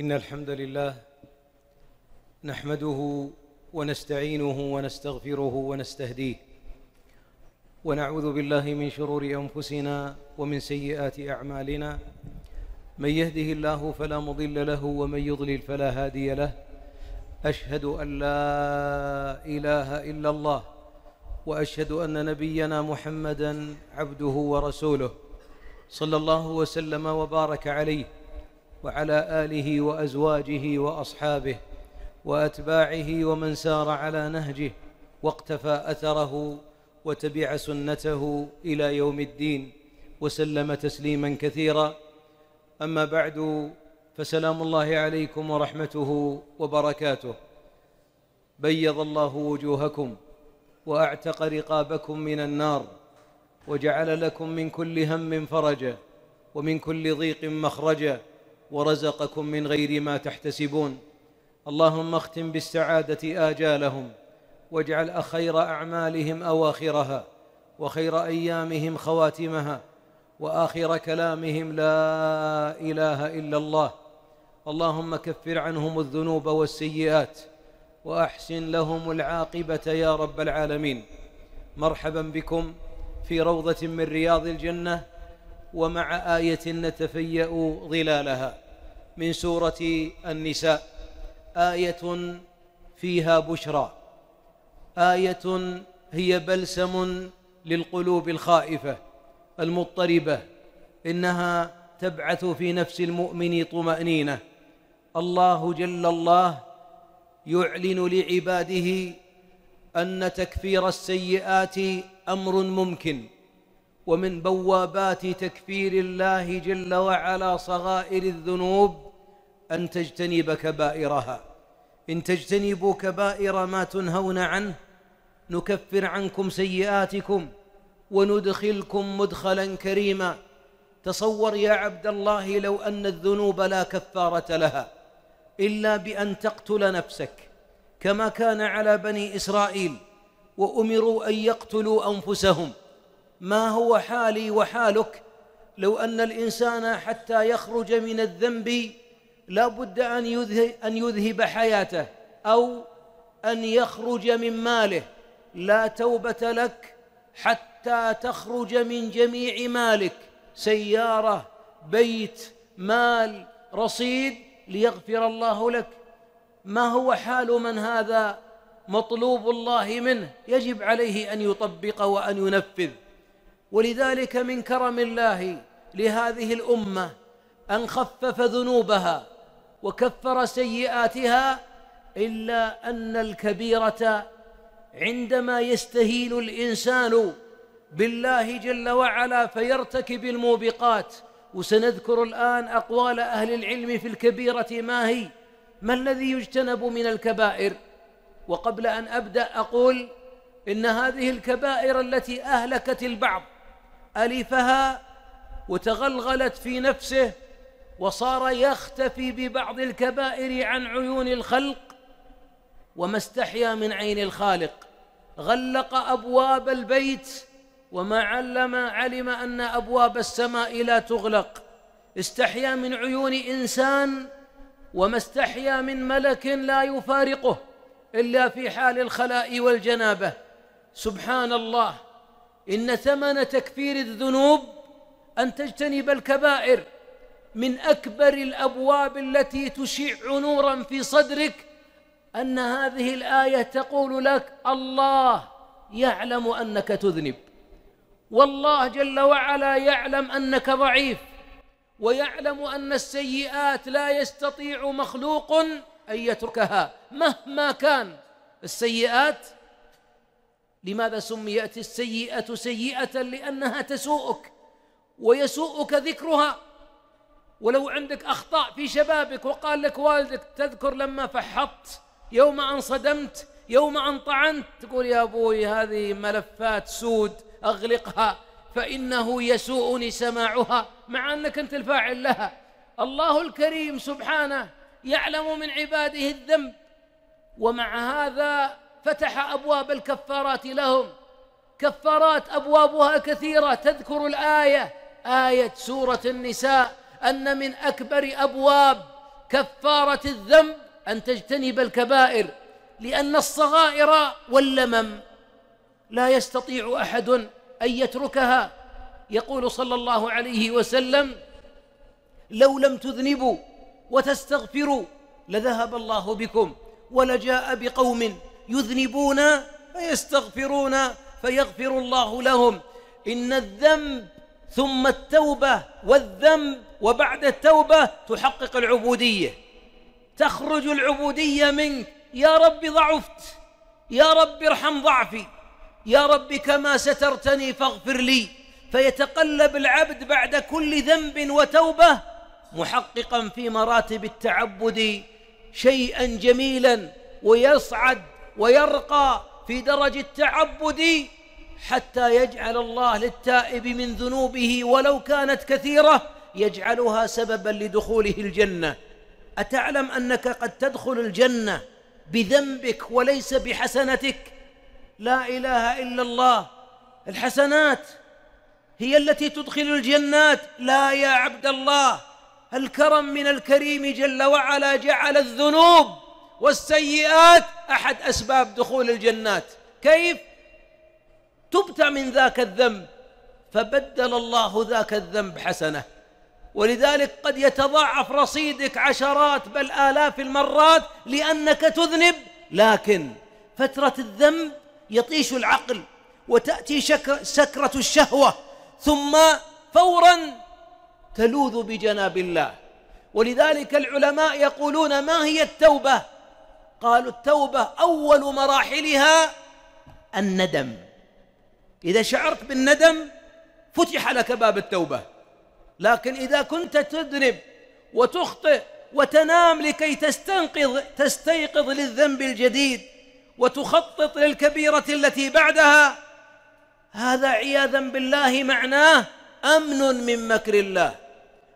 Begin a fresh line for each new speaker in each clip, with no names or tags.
إن الحمد لله نحمده ونستعينه ونستغفره ونستهديه ونعوذ بالله من شرور أنفسنا ومن سيئات أعمالنا من يهده الله فلا مضل له ومن يضلل فلا هادي له أشهد أن لا إله إلا الله وأشهد أن نبينا محمدا عبده ورسوله صلى الله وسلم وبارك عليه وعلى آله وأزواجه وأصحابه وأتباعه ومن سار على نهجه واقتفى أثره وتبع سنته إلى يوم الدين وسلم تسليما كثيرا أما بعد فسلام الله عليكم ورحمته وبركاته بيض الله وجوهكم واعتق رقابكم من النار وجعل لكم من كل هم فرجا ومن كل ضيق مخرجا ورزقكم من غير ما تحتسبون اللهم اختم بالسعاده اجالهم واجعل خير اعمالهم اواخرها وخير ايامهم خواتمها واخر كلامهم لا اله الا الله اللهم كفر عنهم الذنوب والسيئات واحسن لهم العاقبه يا رب العالمين مرحبا بكم في روضه من رياض الجنه ومع ايه نتفيا ظلالها من سورة النساء آية فيها بشرى آية هي بلسم للقلوب الخائفة المضطربة إنها تبعث في نفس المؤمن طمأنينة الله جل الله يعلن لعباده أن تكفير السيئات أمر ممكن ومن بوابات تكفير الله جل وعلا صغائر الذنوب أن تجتنب كبائرها إن تجتنبوا كبائر ما تنهون عنه نكفر عنكم سيئاتكم وندخلكم مدخلا كريما تصور يا عبد الله لو أن الذنوب لا كفارة لها إلا بأن تقتل نفسك كما كان على بني إسرائيل وأمروا أن يقتلوا أنفسهم ما هو حالي وحالك لو أن الإنسان حتى يخرج من الذنب لا بد أن يذهب, أن يذهب حياته أو أن يخرج من ماله لا توبة لك حتى تخرج من جميع مالك سيارة بيت مال رصيد ليغفر الله لك ما هو حال من هذا مطلوب الله منه يجب عليه أن يطبق وأن ينفذ ولذلك من كرم الله لهذه الأمة أن خفف ذنوبها وكفر سيئاتها إلا أن الكبيرة عندما يستهين الإنسان بالله جل وعلا فيرتكب الموبقات وسنذكر الآن أقوال أهل العلم في الكبيرة ما هي ما الذي يجتنب من الكبائر وقبل أن أبدأ أقول إن هذه الكبائر التي أهلكت البعض ألفها وتغلغلت في نفسه وصار يختفي ببعض الكبائر عن عيون الخلق وما استحيا من عين الخالق غلق ابواب البيت وما علم علم ان ابواب السماء لا تغلق استحيا من عيون انسان وما استحيا من ملك لا يفارقه الا في حال الخلاء والجنابه سبحان الله ان ثمن تكفير الذنوب ان تجتنب الكبائر من اكبر الابواب التي تشع نورا في صدرك ان هذه الايه تقول لك الله يعلم انك تذنب والله جل وعلا يعلم انك ضعيف ويعلم ان السيئات لا يستطيع مخلوق ان يتركها مهما كان السيئات لماذا سميت السيئه سيئه لانها تسوءك ويسوءك ذكرها ولو عندك أخطاء في شبابك وقال لك والدك تذكر لما فحطت يوم أن صدمت يوم أن طعنت تقول يا أبوي هذه ملفات سود أغلقها فإنه يسوءني سماعها مع أنك أنت الفاعل لها الله الكريم سبحانه يعلم من عباده الذنب ومع هذا فتح أبواب الكفارات لهم كفارات أبوابها كثيرة تذكر الآية آية سورة النساء أن من أكبر أبواب كفارة الذنب أن تجتنب الكبائر لأن الصغائر واللمم لا يستطيع أحد أن يتركها يقول صلى الله عليه وسلم لو لم تذنبوا وتستغفروا لذهب الله بكم ولجاء بقوم يذنبون فيستغفرون فيغفر الله لهم إن الذنب ثم التوبة والذنب وبعد التوبة تحقق العبودية تخرج العبودية منك يا رب ضعفت يا رب ارحم ضعفي يا رب كما سترتني فاغفر لي فيتقلب العبد بعد كل ذنب وتوبة محققا في مراتب التعبد شيئا جميلا ويصعد ويرقى في درج التعبد حتى يجعل الله للتائب من ذنوبه ولو كانت كثيره يجعلها سببا لدخوله الجنه اتعلم انك قد تدخل الجنه بذنبك وليس بحسنتك لا اله الا الله الحسنات هي التي تدخل الجنات لا يا عبد الله الكرم من الكريم جل وعلا جعل الذنوب والسيئات احد اسباب دخول الجنات كيف تبت من ذاك الذنب فبدل الله ذاك الذنب حسنه ولذلك قد يتضاعف رصيدك عشرات بل آلاف المرات لأنك تذنب لكن فترة الذنب يطيش العقل وتأتي سكرة الشهوة ثم فورا تلوذ بجناب الله ولذلك العلماء يقولون ما هي التوبة قالوا التوبة أول مراحلها الندم إذا شعرت بالندم فتح لك باب التوبة لكن إذا كنت تذنب وتخطئ وتنام لكي تستنقذ تستيقظ للذنب الجديد وتخطط للكبيرة التي بعدها هذا عياذا بالله معناه أمن من مكر الله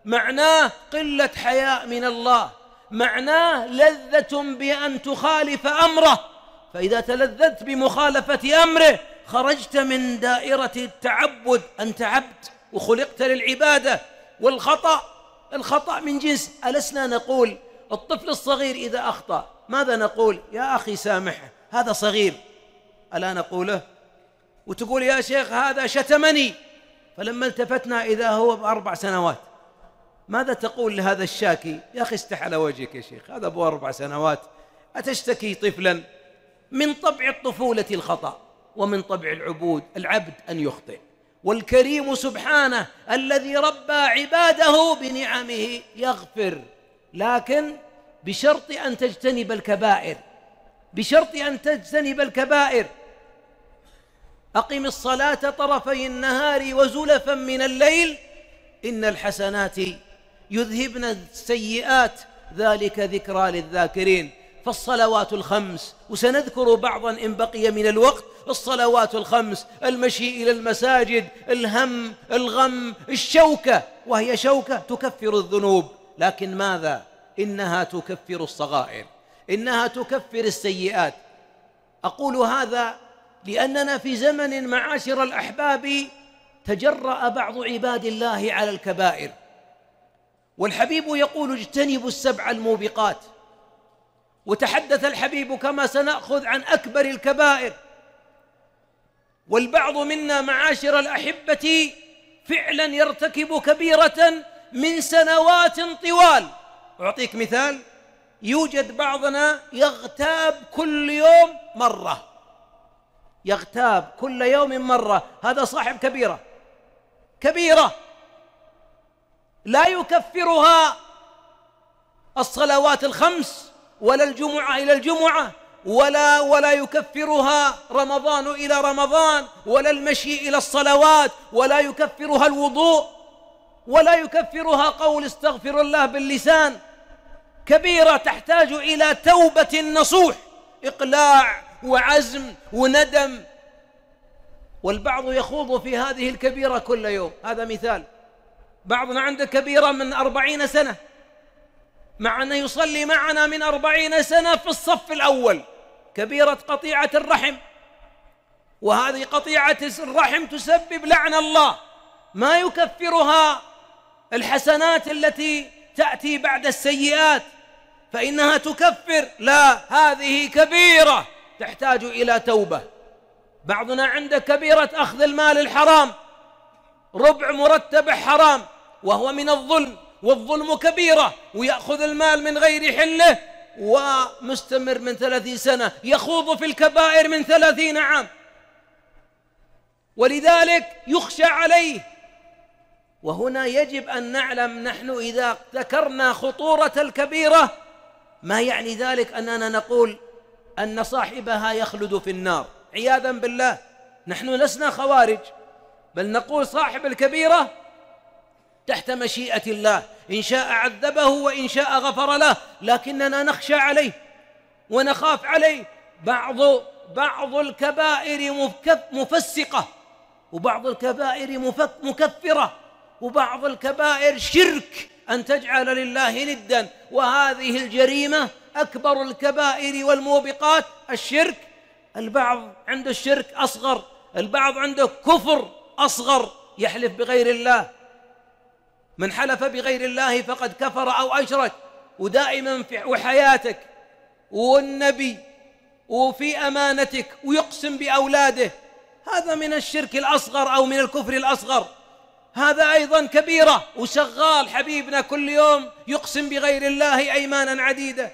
معناه قلة حياء من الله معناه لذة بأن تخالف أمره فإذا تلذذت بمخالفة أمره خرجت من دائرة التعبد أنت عبد وخلقت للعبادة والخطأ الخطأ من جنس ألسنا نقول الطفل الصغير إذا أخطأ ماذا نقول يا أخي سامحه هذا صغير ألا نقوله وتقول يا شيخ هذا شتمني فلما التفتنا إذا هو بأربع سنوات ماذا تقول لهذا الشاكي يا أخي استح على وجهك يا شيخ هذا أبو أربع سنوات أتشتكي طفلا من طبع الطفولة الخطأ ومن طبع العبود العبد أن يخطئ والكريم سبحانه الذي ربى عباده بنعمه يغفر لكن بشرط أن تجتنب الكبائر بشرط أن تجتنب الكبائر أقم الصلاة طرفي النهار وزلفا من الليل إن الحسنات يذهبن السيئات ذلك ذكرى للذاكرين فالصلوات الخمس وسنذكر بعضا إن بقي من الوقت الصلوات الخمس المشي إلى المساجد الهم الغم الشوكة وهي شوكة تكفر الذنوب لكن ماذا إنها تكفر الصغائر إنها تكفر السيئات أقول هذا لأننا في زمن معاشر الأحباب تجرأ بعض عباد الله على الكبائر والحبيب يقول اجتنبوا السبع الموبقات وتحدث الحبيب كما سناخذ عن اكبر الكبائر والبعض منا معاشر الاحبه فعلا يرتكب كبيره من سنوات طوال اعطيك مثال يوجد بعضنا يغتاب كل يوم مره يغتاب كل يوم مره هذا صاحب كبيره كبيره لا يكفرها الصلوات الخمس ولا الجمعة إلى الجمعة ولا ولا يكفرها رمضان إلى رمضان ولا المشي إلى الصلوات ولا يكفرها الوضوء ولا يكفرها قول استغفر الله باللسان كبيرة تحتاج إلى توبة نصوح إقلاع وعزم وندم والبعض يخوض في هذه الكبيرة كل يوم هذا مثال بعضنا عنده كبيرة من أربعين سنة مع أنه يصلي معنا من أربعين سنة في الصف الأول كبيرة قطيعة الرحم وهذه قطيعة الرحم تسبب لعن الله ما يكفرها الحسنات التي تأتي بعد السيئات فإنها تكفر لا هذه كبيرة تحتاج إلى توبة بعضنا عنده كبيرة أخذ المال الحرام ربع مرتبة حرام وهو من الظلم والظلم كبيرة ويأخذ المال من غير حله ومستمر من ثلاثين سنة يخوض في الكبائر من ثلاثين عام ولذلك يخشى عليه وهنا يجب أن نعلم نحن إذا ذكرنا خطورة الكبيرة ما يعني ذلك أننا نقول أن صاحبها يخلد في النار عياذا بالله نحن لسنا خوارج بل نقول صاحب الكبيرة تحت مشيئة الله إن شاء عذبه وإن شاء غفر له لكننا نخشى عليه ونخاف عليه بعض بعض الكبائر مفسقة وبعض الكبائر مكفرة وبعض الكبائر شرك أن تجعل لله ندا وهذه الجريمة أكبر الكبائر والموبقات الشرك البعض عنده الشرك أصغر البعض عنده كفر أصغر يحلف بغير الله من حلف بغير الله فقد كفر أو أشرك ودائما في وحياتك والنبي وفي أمانتك ويقسم بأولاده هذا من الشرك الأصغر أو من الكفر الأصغر هذا أيضا كبيرة وشغال حبيبنا كل يوم يقسم بغير الله أيمانا عديدة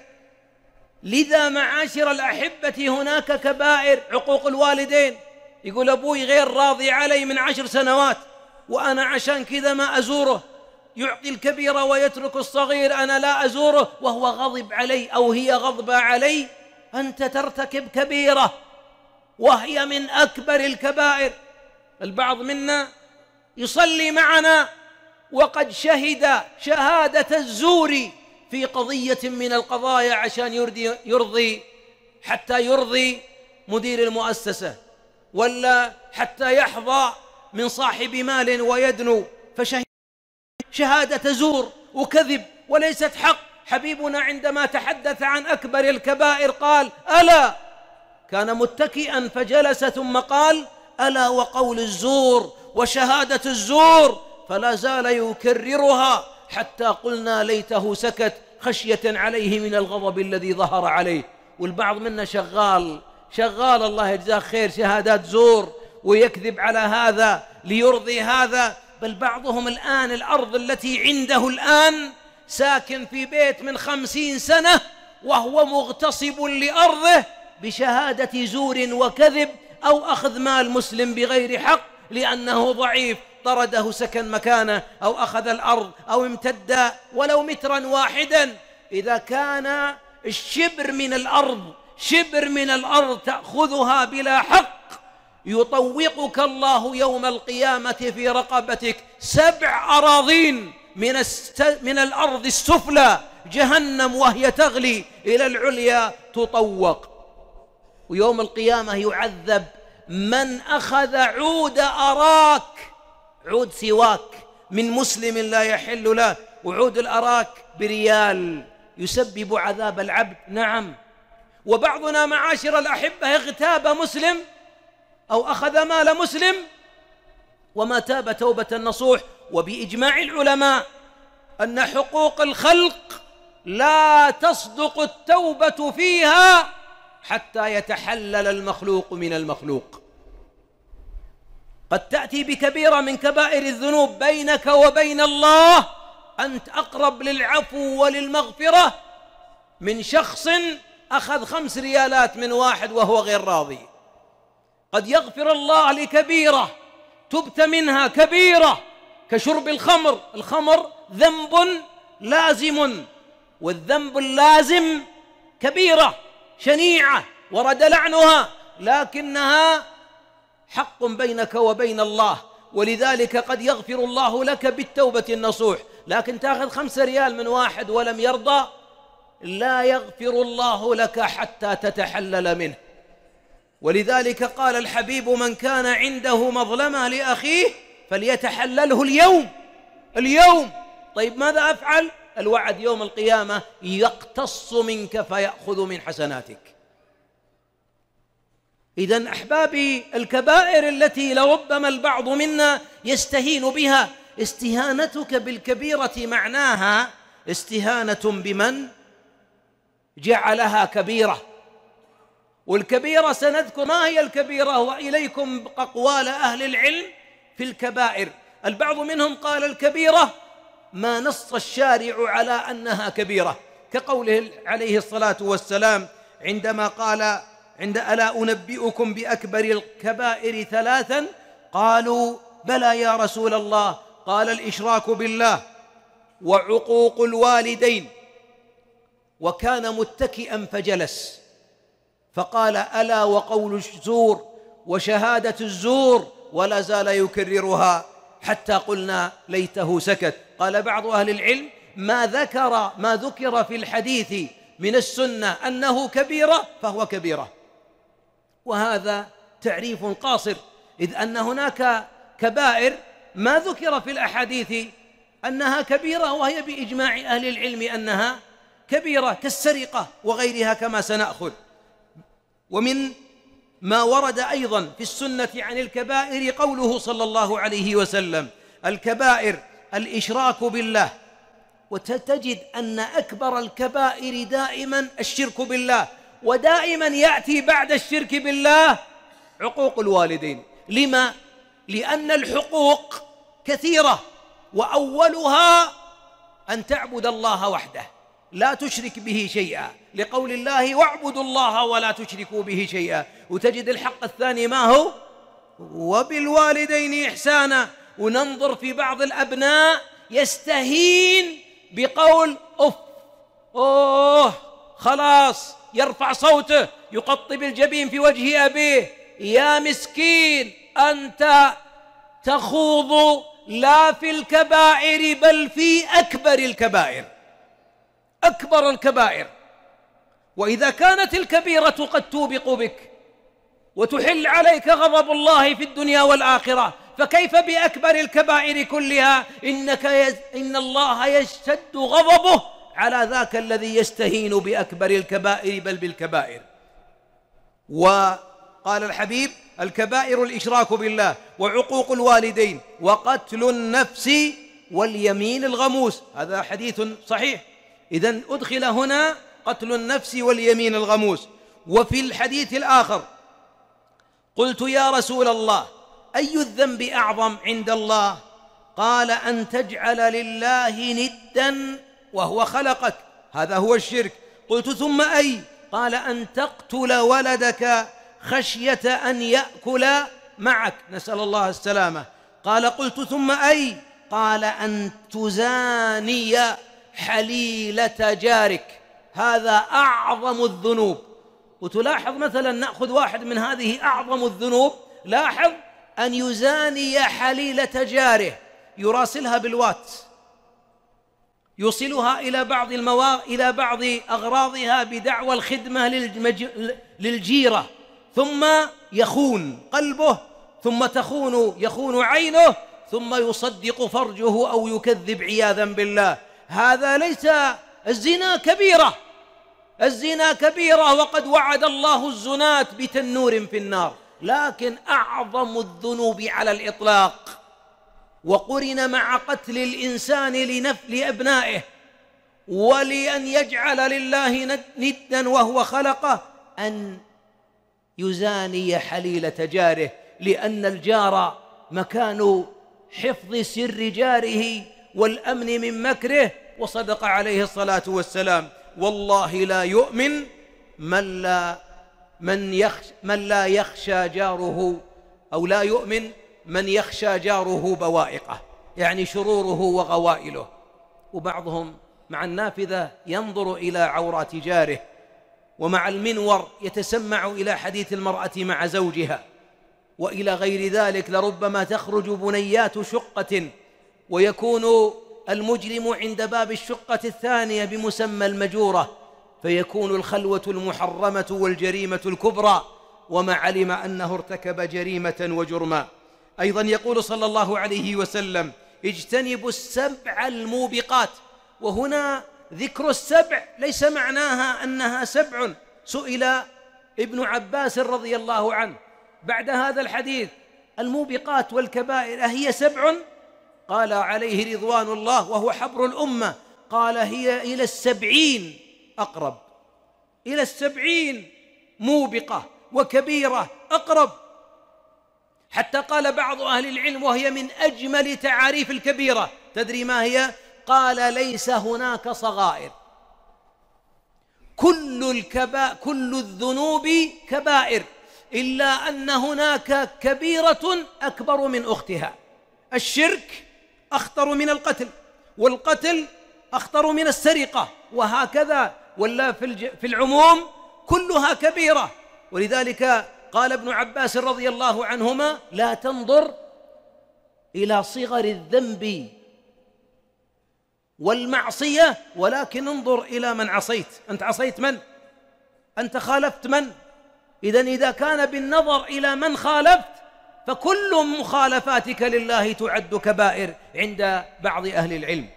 لذا معاشر الأحبة هناك كبائر عقوق الوالدين يقول أبوي غير راضي علي من عشر سنوات وأنا عشان كذا ما أزوره يعطي الكبير ويترك الصغير انا لا ازوره وهو غضب علي او هي غضبه علي انت ترتكب كبيره وهي من اكبر الكبائر البعض منا يصلي معنا وقد شهد شهاده الزور في قضيه من القضايا عشان يرضي يرضي حتى يرضي مدير المؤسسه ولا حتى يحظى من صاحب مال ويدنو فشهد شهادة زور وكذب وليست حق حبيبنا عندما تحدث عن أكبر الكبائر قال ألا كان متكئا فجلس ثم قال ألا وقول الزور وشهادة الزور فلا زال يكررها حتى قلنا ليته سكت خشية عليه من الغضب الذي ظهر عليه والبعض منا شغال شغال الله يجزاه خير شهادات زور ويكذب على هذا ليرضي هذا بل بعضهم الآن الأرض التي عنده الآن ساكن في بيت من خمسين سنة وهو مغتصب لأرضه بشهادة زور وكذب أو أخذ مال مسلم بغير حق لأنه ضعيف طرده سكن مكانه أو أخذ الأرض أو امتد ولو مترا واحدا إذا كان الشبر من الأرض شبر من الأرض تأخذها بلا حق يطوقك الله يوم القيامة في رقبتك سبع أراضين من, من الأرض السفلى جهنم وهي تغلي إلى العليا تطوق ويوم القيامة يعذب من أخذ عود أراك عود سواك من مسلم لا يحل له وعود الأراك بريال يسبب عذاب العبد نعم وبعضنا معاشر الأحبة اغتاب مسلم أو أخذ مال مسلم وما تاب توبة نصوح وبإجماع العلماء أن حقوق الخلق لا تصدق التوبة فيها حتى يتحلل المخلوق من المخلوق قد تأتي بكبيرة من كبائر الذنوب بينك وبين الله أنت أقرب للعفو وللمغفرة من شخص أخذ خمس ريالات من واحد وهو غير راضي قد يغفر الله لكبيرة تبت منها كبيرة كشرب الخمر الخمر ذنب لازم والذنب اللازم كبيرة شنيعة ورد لعنها لكنها حق بينك وبين الله ولذلك قد يغفر الله لك بالتوبة النصوح لكن تاخذ خمسة ريال من واحد ولم يرضى لا يغفر الله لك حتى تتحلل منه ولذلك قال الحبيب من كان عنده مظلمة لأخيه فليتحلله اليوم اليوم طيب ماذا أفعل؟ الوعد يوم القيامة يقتص منك فيأخذ من حسناتك إذا أحبابي الكبائر التي لربما البعض منا يستهين بها استهانتك بالكبيرة معناها استهانة بمن جعلها كبيرة والكبيرة سنذكر ما هي الكبيرة وإليكم أقوال أهل العلم في الكبائر البعض منهم قال الكبيرة ما نص الشارع على أنها كبيرة كقوله عليه الصلاة والسلام عندما قال عند ألا أنبئكم بأكبر الكبائر ثلاثا قالوا بلى يا رسول الله قال الإشراك بالله وعقوق الوالدين وكان متكئا فجلس فقال الا وقول الزور وشهاده الزور ولا زال يكررها حتى قلنا ليته سكت قال بعض اهل العلم ما ذكر ما ذكر في الحديث من السنه انه كبيره فهو كبيره وهذا تعريف قاصر اذ ان هناك كبائر ما ذكر في الاحاديث انها كبيره وهي باجماع اهل العلم انها كبيره كالسرقه وغيرها كما سناخذ ومن ما ورد ايضا في السنه عن الكبائر قوله صلى الله عليه وسلم الكبائر الاشراك بالله وتجد ان اكبر الكبائر دائما الشرك بالله ودائما ياتي بعد الشرك بالله عقوق الوالدين لما لان الحقوق كثيره واولها ان تعبد الله وحده لا تشرك به شيئا لقول الله واعبدوا الله ولا تشركوا به شيئا وتجد الحق الثاني ما هو وبالوالدين إحسانا وننظر في بعض الأبناء يستهين بقول أف أوه خلاص يرفع صوته يقطب الجبين في وجه أبيه يا مسكين أنت تخوض لا في الكبائر بل في أكبر الكبائر أكبر الكبائر واذا كانت الكبيره قد توبق بك وتحل عليك غضب الله في الدنيا والاخره فكيف باكبر الكبائر كلها انك يز... ان الله يشتد غضبه على ذاك الذي يستهين باكبر الكبائر بل بالكبائر وقال الحبيب الكبائر الاشراك بالله وعقوق الوالدين وقتل النفس واليمين الغموس هذا حديث صحيح اذا ادخل هنا قتل النفس واليمين الغموس وفي الحديث الآخر قلت يا رسول الله أي الذنب أعظم عند الله قال أن تجعل لله ندا وهو خلقك هذا هو الشرك قلت ثم أي قال أن تقتل ولدك خشية أن يأكل معك نسأل الله السلامة قال قلت ثم أي قال أن تزاني حليلة جارك هذا أعظم الذنوب وتلاحظ مثلا نأخذ واحد من هذه أعظم الذنوب لاحظ أن يزاني حليلة جاره يراسلها بالوات يوصلها إلى بعض الموا... إلى بعض أغراضها بدعوى الخدمة للمج... للجيرة ثم يخون قلبه ثم تخون يخون عينه ثم يصدق فرجه أو يكذب عياذا بالله هذا ليس الزنا كبيرة الزنا كبيرة وقد وعد الله الزناة بتنور في النار لكن أعظم الذنوب على الإطلاق وقرن مع قتل الإنسان لنفل أبنائه ولأن يجعل لله ندا وهو خلقه أن يزاني حليلة جاره لأن الجار مكان حفظ سر جاره والأمن من مكره وصدق عليه الصلاة والسلام والله لا يؤمن من لا من يخش من لا يخشى جاره أو لا يؤمن من يخشى جاره بوائقه يعني شروره وغوائله وبعضهم مع النافذة ينظر إلى عورات جاره ومع المنور يتسمع إلى حديث المرأة مع زوجها وإلى غير ذلك لربما تخرج بنيات شقة ويكون المجرم عند باب الشقة الثانية بمسمى المجورة فيكون الخلوة المحرمة والجريمة الكبرى وما علم أنه ارتكب جريمة وجرما أيضا يقول صلى الله عليه وسلم اجتنبوا السبع الموبقات وهنا ذكر السبع ليس معناها أنها سبع سئل ابن عباس رضي الله عنه بعد هذا الحديث الموبقات والكبائر أهي سبع قال عليه رضوان الله وهو حبر الأمة قال هي إلى السبعين أقرب إلى السبعين موبقة وكبيرة أقرب حتى قال بعض أهل العلم وهي من أجمل تعاريف الكبيرة تدري ما هي؟ قال ليس هناك صغائر كل الكبا كل الذنوب كبائر إلا أن هناك كبيرة أكبر من أختها الشرك أخطر من القتل والقتل أخطر من السرقة وهكذا ولا في, في العموم كلها كبيرة ولذلك قال ابن عباس رضي الله عنهما لا تنظر إلى صغر الذنب والمعصية ولكن انظر إلى من عصيت أنت عصيت من؟ أنت خالفت من؟ إذا إذا كان بالنظر إلى من خالفت فكل مخالفاتك لله تعد كبائر عند بعض أهل العلم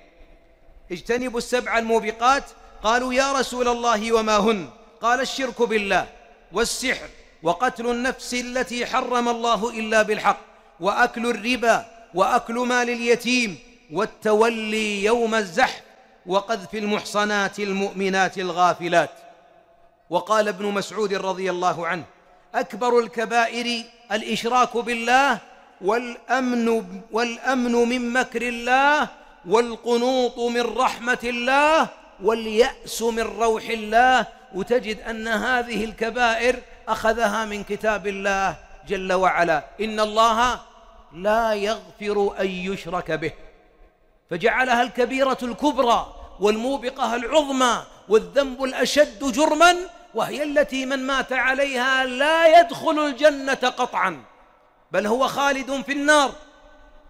اجتنبوا السبع الموبقات قالوا يا رسول الله وما هن قال الشرك بالله والسحر وقتل النفس التي حرم الله إلا بالحق وأكل الربا وأكل مال اليتيم والتولي يوم الزحف وقذف المحصنات المؤمنات الغافلات وقال ابن مسعود رضي الله عنه أكبر الكبائر الاشراك بالله والامن والامن من مكر الله والقنوط من رحمه الله والياس من روح الله وتجد ان هذه الكبائر اخذها من كتاب الله جل وعلا ان الله لا يغفر ان يشرك به فجعلها الكبيره الكبرى والموبقه العظمى والذنب الاشد جرما وهي التي من مات عليها لا يدخل الجنة قطعا بل هو خالد في النار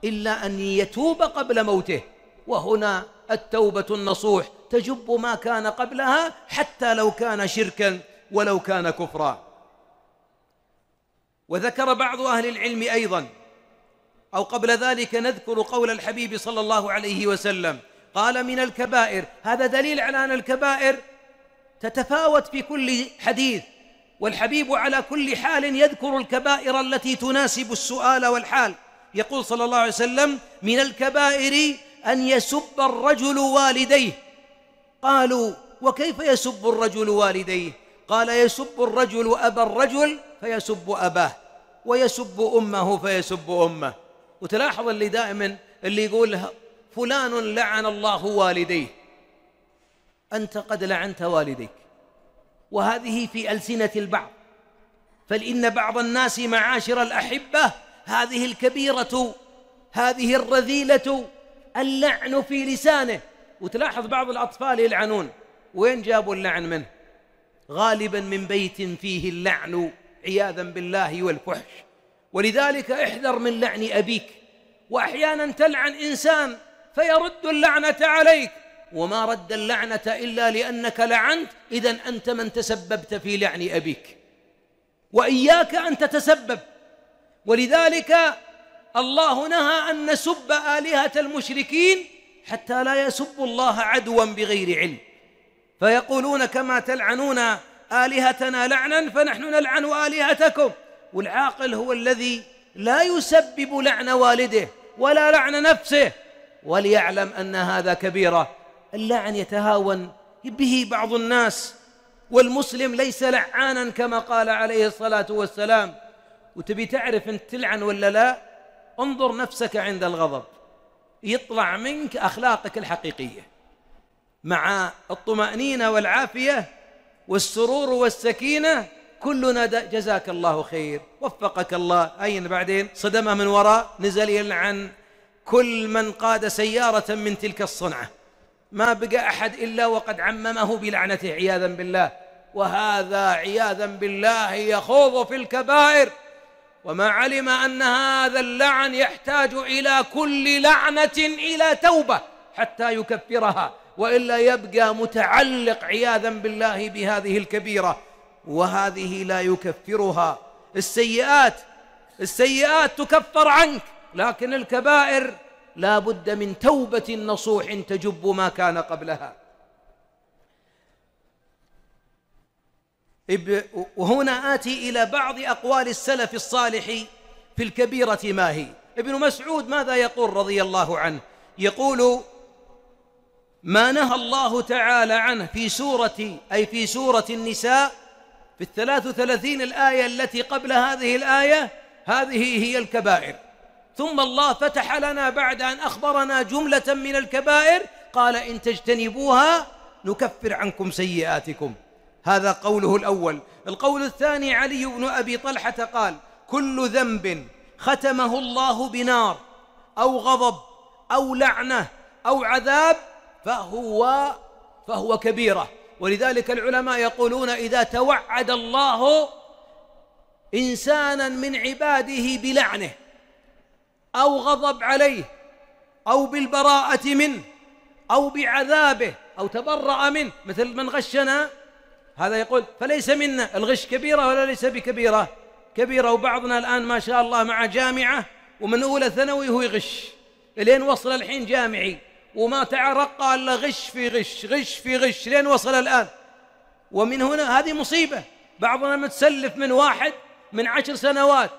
إلا أن يتوب قبل موته وهنا التوبة النصوح تجب ما كان قبلها حتى لو كان شركا ولو كان كفرا وذكر بعض أهل العلم أيضا أو قبل ذلك نذكر قول الحبيب صلى الله عليه وسلم قال من الكبائر هذا دليل على أن الكبائر تتفاوت في كل حديث والحبيب على كل حال يذكر الكبائر التي تناسب السؤال والحال يقول صلى الله عليه وسلم من الكبائر ان يسب الرجل والديه قالوا وكيف يسب الرجل والديه قال يسب الرجل ابا الرجل فيسب اباه ويسب امه فيسب امه وتلاحظ اللي دائما اللي يقول فلان لعن الله والديه أنت قد لعنت والديك وهذه في ألسنة البعض فلإن بعض الناس معاشر الأحبة هذه الكبيرة هذه الرذيلة اللعن في لسانه وتلاحظ بعض الأطفال يلعنون وين جابوا اللعن منه غالبا من بيت فيه اللعن عياذا بالله والفحش ولذلك احذر من لعن أبيك وأحيانا تلعن إنسان فيرد اللعنة عليك وما رد اللعنة إلا لأنك لعنت إذا أنت من تسببت في لعن أبيك وإياك أن تتسبب ولذلك الله نهى أن نسب آلهة المشركين حتى لا يسبوا الله عدوا بغير علم فيقولون كما تلعنون آلهتنا لعنا فنحن نلعن آلهتكم والعاقل هو الذي لا يسبب لعن والده ولا لعن نفسه وليعلم أن هذا كبيرة اللعن يتهاون به بعض الناس والمسلم ليس لعانا كما قال عليه الصلاة والسلام وتبي تعرف أنت تلعن ولا لا انظر نفسك عند الغضب يطلع منك أخلاقك الحقيقية مع الطمأنينة والعافية والسرور والسكينة كلنا جزاك الله خير وفقك الله أين بعدين صدمه من وراء نزل يلعن كل من قاد سيارة من تلك الصنعة ما بقى احد الا وقد عممه بلعنته عياذا بالله وهذا عياذا بالله يخوض في الكبائر وما علم ان هذا اللعن يحتاج الى كل لعنه الى توبه حتى يكفرها والا يبقى متعلق عياذا بالله بهذه الكبيره وهذه لا يكفرها السيئات السيئات تكفر عنك لكن الكبائر لا بد من توبة نصوح تجب ما كان قبلها وهنا آتي إلى بعض أقوال السلف الصالح في الكبيرة ما هي ابن مسعود ماذا يقول رضي الله عنه يقول ما نهى الله تعالى عنه في سورة أي في سورة النساء في الثلاث وثلاثين الآية التي قبل هذه الآية هذه هي الكبائر ثم الله فتح لنا بعد أن أخبرنا جملة من الكبائر قال إن تجتنبوها نكفر عنكم سيئاتكم هذا قوله الأول القول الثاني علي بن أبي طلحة قال كل ذنب ختمه الله بنار أو غضب أو لعنة أو عذاب فهو فهو كبيرة ولذلك العلماء يقولون إذا توعد الله إنسانا من عباده بلعنه أو غضب عليه أو بالبراءة منه أو بعذابه أو تبرأ منه مثل من غشنا هذا يقول فليس منا الغش كبيرة ولا ليس بكبيرة كبيرة وبعضنا الآن ما شاء الله مع جامعة ومن أولى ثانوي هو يغش لين وصل الحين جامعي وما تعرق إلا غش في غش غش في غش لين وصل الآن ومن هنا هذه مصيبة بعضنا متسلف من واحد من عشر سنوات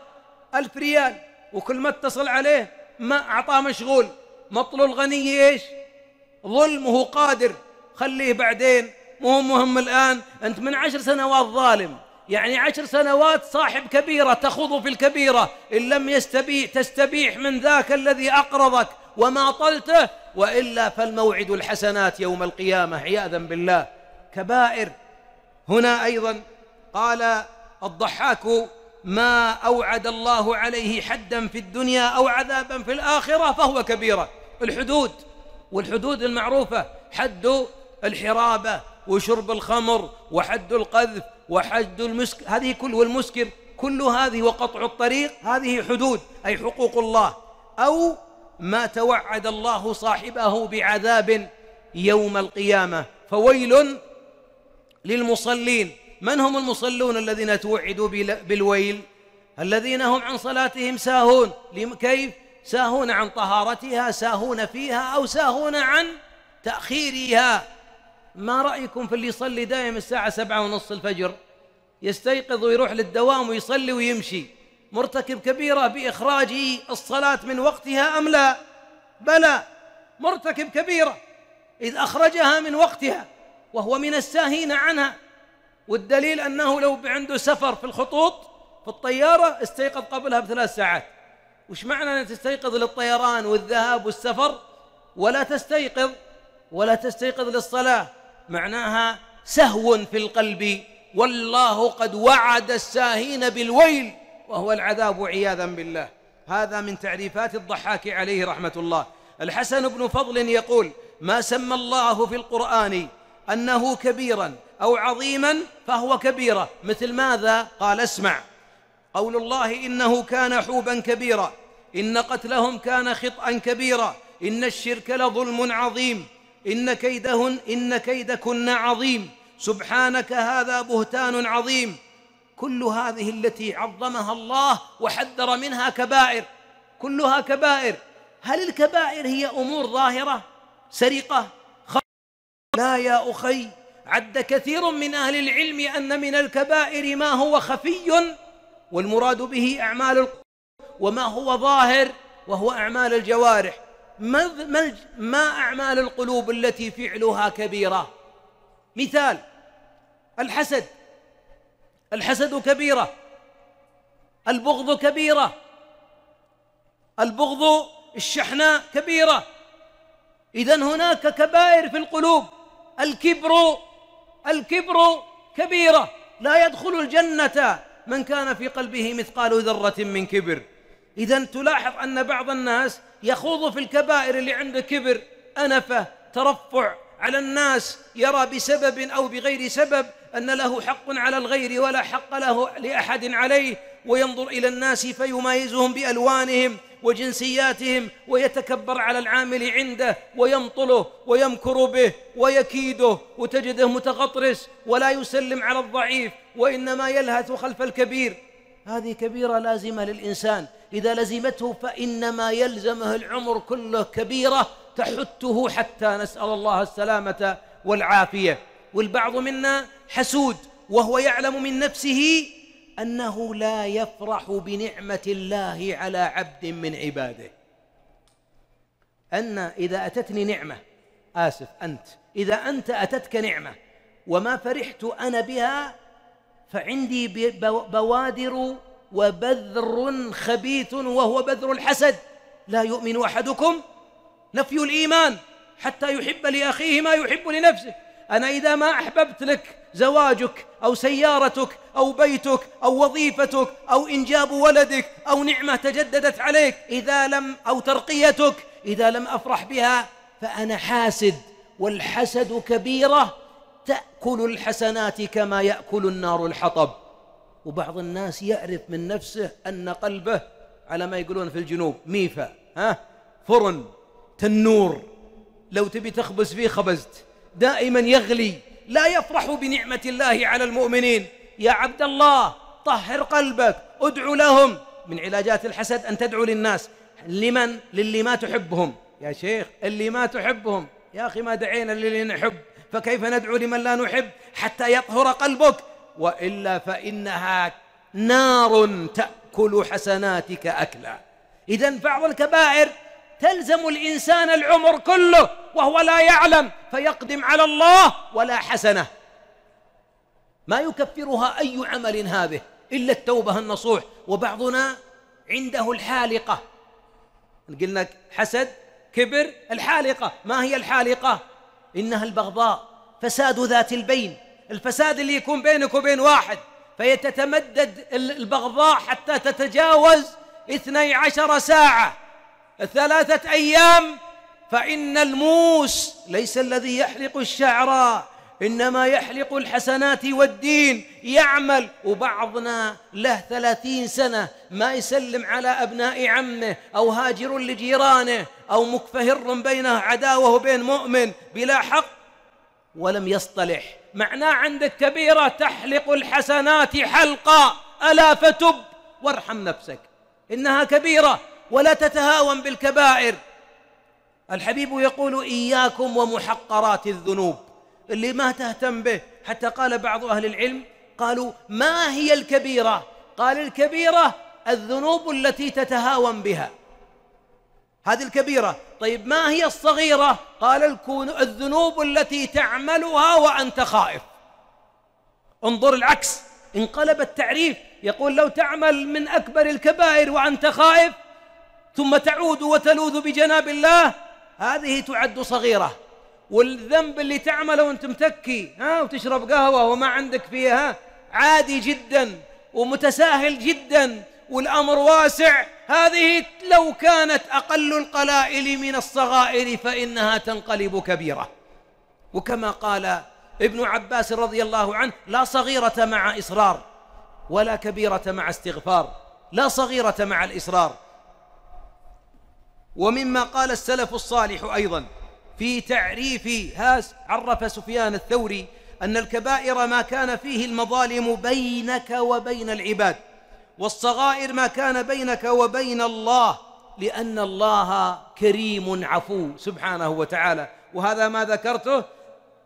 ألف ريال وكل ما اتصل عليه ما أعطاه مشغول مطلو الغني إيش ظلم وهو قادر خليه بعدين مو مهم الآن أنت من عشر سنوات ظالم يعني عشر سنوات صاحب كبيرة تخوض في الكبيرة إن لم يستبيح تستبيح من ذاك الذي أقرضك وما طلته وإلا فالموعد الحسنات يوم القيامة عياذا بالله كبائر هنا أيضا قال الضحاك ما أوعد الله عليه حدا في الدنيا أو عذابا في الآخرة فهو كبيرة الحدود والحدود المعروفة حد الحرابة وشرب الخمر وحد القذف وحد المسك هذه كل والمسكر كل هذه وقطع الطريق هذه حدود أي حقوق الله أو ما توعد الله صاحبه بعذاب يوم القيامة فويل للمصلين من هم المصلون الذين توعدوا بالويل الذين هم عن صلاتهم ساهون كيف ساهون عن طهارتها ساهون فيها أو ساهون عن تأخيرها ما رأيكم في اللي يصلي دائم الساعة سبعة ونص الفجر يستيقظ ويروح للدوام ويصلي ويمشي مرتكب كبيرة بإخراج الصلاة من وقتها أم لا بلى مرتكب كبيرة إذ أخرجها من وقتها وهو من الساهين عنها والدليل أنه لو عنده سفر في الخطوط في الطيارة استيقظ قبلها بثلاث ساعات وش معنى أن تستيقظ للطيران والذهاب والسفر ولا تستيقظ ولا تستيقظ للصلاة معناها سهو في القلب والله قد وعد الساهين بالويل وهو العذاب عياذا بالله هذا من تعريفات الضحاك عليه رحمة الله الحسن بن فضل يقول ما سمى الله في القرآن أنه كبيرا أو عظيما فهو كبيرة مثل ماذا؟ قال اسمع قول الله إنه كان حوبا كبيرا إن قتلهم كان خطأ كبيرا إن الشرك لظلم عظيم إن كيدهن إن كيدكن عظيم سبحانك هذا بهتان عظيم كل هذه التي عظمها الله وحذر منها كبائر كلها كبائر هل الكبائر هي امور ظاهره سرقه خطأ لا يا اخي عد كثير من أهل العلم أن من الكبائر ما هو خفي والمراد به أعمال وما هو ظاهر وهو أعمال الجوارح ما أعمال القلوب التي فعلها كبيرة مثال الحسد الحسد كبيرة البغض كبيرة البغض الشحناء كبيرة إذا هناك كبائر في القلوب الكبر الكبر كبيرة لا يدخل الجنة من كان في قلبه مثقال ذرة من كبر إذا تلاحظ أن بعض الناس يخوض في الكبائر اللي عنده كبر أنفة ترفع على الناس يرى بسبب أو بغير سبب أن له حق على الغير ولا حق له لأحد عليه وينظر إلى الناس فيمايزهم بألوانهم وجنسياتهم ويتكبر على العامل عنده ويمطله ويمكر به ويكيده وتجده متغطرس ولا يسلم على الضعيف وإنما يلهث خلف الكبير هذه كبيرة لازمة للإنسان إذا لزمته فإنما يلزمه العمر كله كبيرة تحته حتى نسأل الله السلامة والعافية والبعض منا حسود وهو يعلم من نفسه أنه لا يفرح بنعمة الله على عبد من عباده أن إذا أتتني نعمة آسف أنت إذا أنت أتتك نعمة وما فرحت أنا بها فعندي بوادر وبذر خبيث وهو بذر الحسد لا يؤمن أحدكم نفي الإيمان حتى يحب لأخيه ما يحب لنفسه أنا إذا ما أحببت لك زواجك أو سيارتك أو بيتك أو وظيفتك أو إنجاب ولدك أو نعمة تجددت عليك إذا لم أو ترقيتك إذا لم أفرح بها فأنا حاسد والحسد كبيرة تأكل الحسنات كما يأكل النار الحطب وبعض الناس يعرف من نفسه أن قلبه على ما يقولون في الجنوب ميفا ها فرن تنور لو تبي تخبز فيه خبزت دائما يغلي لا يفرح بنعمة الله على المؤمنين يا عبد الله طهر قلبك ادعو لهم من علاجات الحسد أن تدعو للناس لمن للي ما تحبهم يا شيخ اللي ما تحبهم يا أخي ما دعينا للي نحب فكيف ندعو لمن لا نحب حتى يطهر قلبك وإلا فإنها نار تأكل حسناتك أكلا إذا بعض الكبائر تلزم الانسان العمر كله وهو لا يعلم فيقدم على الله ولا حسنه ما يكفرها اي عمل هذه الا التوبه النصوح وبعضنا عنده الحالقه قلنا حسد كبر الحالقه ما هي الحالقه انها البغضاء فساد ذات البين الفساد اللي يكون بينك وبين واحد فيتتمدد البغضاء حتى تتجاوز اثني عشر ساعه ثلاثة أيام فإن الموس ليس الذي يحلق الشعر إنما يحلق الحسنات والدين يعمل وبعضنا له ثلاثين سنة ما يسلم على أبناء عمه أو هاجر لجيرانه أو مكفهر بينه عداوة وبين مؤمن بلا حق ولم يصطلح معناه عندك كبيرة تحلق الحسنات حلقا ألا فتب وارحم نفسك إنها كبيرة ولا تتهاون بالكبائر الحبيب يقول إياكم ومحقرات الذنوب اللي ما تهتم به حتى قال بعض أهل العلم قالوا ما هي الكبيرة قال الكبيرة الذنوب التي تتهاون بها هذه الكبيرة طيب ما هي الصغيرة قال الذنوب التي تعملها وأنت خائف انظر العكس انقلب التعريف يقول لو تعمل من أكبر الكبائر وأنت خائف ثم تعود وتلوذ بجناب الله هذه تعد صغيرة والذنب اللي تعمله وانت متكي ها وتشرب قهوة وما عندك فيها عادي جدا ومتساهل جدا والأمر واسع هذه لو كانت أقل القلائل من الصغائر فإنها تنقلب كبيرة وكما قال ابن عباس رضي الله عنه لا صغيرة مع إصرار ولا كبيرة مع استغفار لا صغيرة مع الإصرار ومما قال السلف الصالح أيضا في تعريف هاس عرف سفيان الثوري أن الكبائر ما كان فيه المظالم بينك وبين العباد والصغائر ما كان بينك وبين الله لأن الله كريم عفو سبحانه وتعالى وهذا ما ذكرته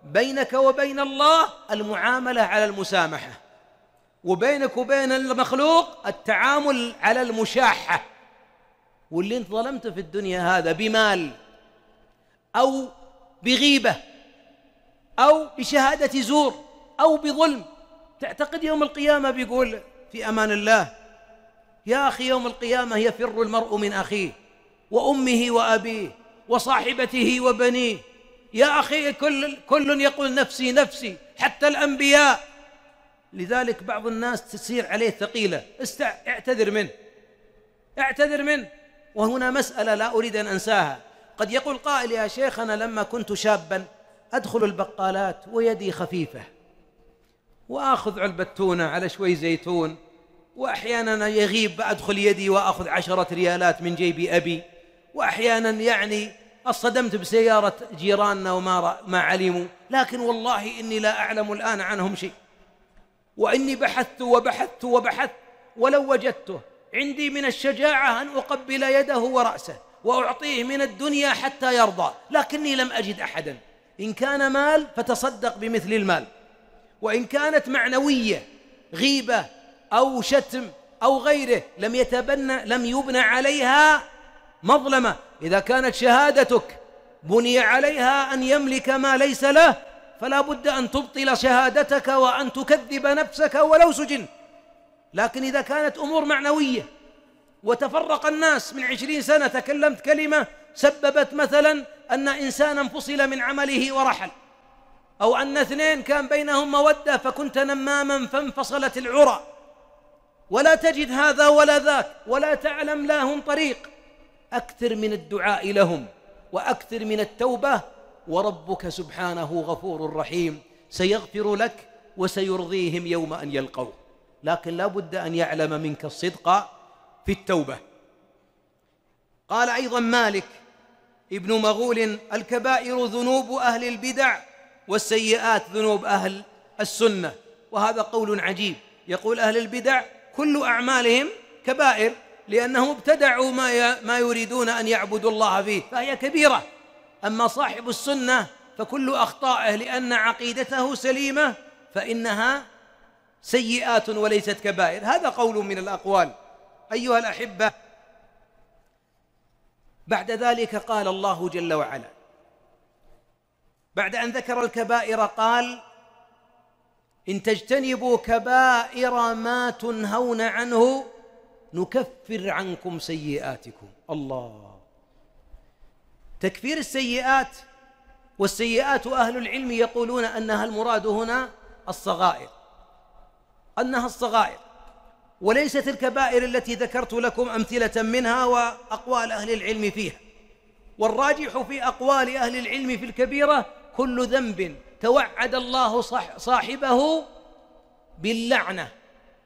بينك وبين الله المعاملة على المسامحة وبينك وبين المخلوق التعامل على المشاحة واللي انت ظلمته في الدنيا هذا بمال أو بغيبة أو بشهادة زور أو بظلم تعتقد يوم القيامة بيقول في أمان الله يا أخي يوم القيامة يفر المرء من أخيه وأمه وأبيه وصاحبته وبنيه يا أخي كل, كل يقول نفسي نفسي حتى الأنبياء لذلك بعض الناس تصير عليه ثقيلة اعتذر منه اعتذر منه وهنا مسألة لا أريد أن أنساها قد يقول قائل يا شيخ أنا لما كنت شابا أدخل البقالات ويدي خفيفة وآخذ علبة تونة على شوي زيتون وأحيانا يغيب أدخل يدي وأخذ عشرة ريالات من جيب أبي وأحيانا يعني اصطدمت بسيارة جيراننا وما ما علموا لكن والله إني لا أعلم الآن عنهم شيء وإني بحثت وبحثت وبحثت ولو وجدته عندي من الشجاعة أن أقبل يده ورأسه وأعطيه من الدنيا حتى يرضى لكني لم أجد أحدا إن كان مال فتصدق بمثل المال وإن كانت معنوية غيبة أو شتم أو غيره لم يتبنى لم يبنى عليها مظلمة إذا كانت شهادتك بني عليها أن يملك ما ليس له فلا بد أن تبطل شهادتك وأن تكذب نفسك ولو سجنت لكن إذا كانت أمور معنوية وتفرق الناس من عشرين سنة تكلمت كلمة سببت مثلا أن إنسانا انفصل من عمله ورحل أو أن اثنين كان بينهم مودة فكنت نماما فانفصلت العرى ولا تجد هذا ولا ذاك ولا تعلم لهم طريق أكثر من الدعاء لهم وأكثر من التوبة وربك سبحانه غفور رحيم سيغفر لك وسيرضيهم يوم أن يلقوك لكن لا بد أن يعلم منك الصدق في التوبة قال أيضا مالك ابن مغول الكبائر ذنوب أهل البدع والسيئات ذنوب أهل السنة وهذا قول عجيب يقول أهل البدع كل أعمالهم كبائر لأنهم ابتدعوا ما ما يريدون أن يعبدوا الله فيه فهي كبيرة أما صاحب السنة فكل أخطائه لأن عقيدته سليمة فإنها سيئات وليست كبائر هذا قول من الأقوال أيها الأحبة بعد ذلك قال الله جل وعلا بعد أن ذكر الكبائر قال إن تجتنبوا كبائر ما تنهون عنه نكفر عنكم سيئاتكم الله تكفير السيئات والسيئات أهل العلم يقولون أنها المراد هنا الصغائر أنها الصغائر وليست الكبائر التي ذكرت لكم أمثلة منها وأقوال أهل العلم فيها والراجح في أقوال أهل العلم في الكبيرة كل ذنب توعد الله صاحبه باللعنة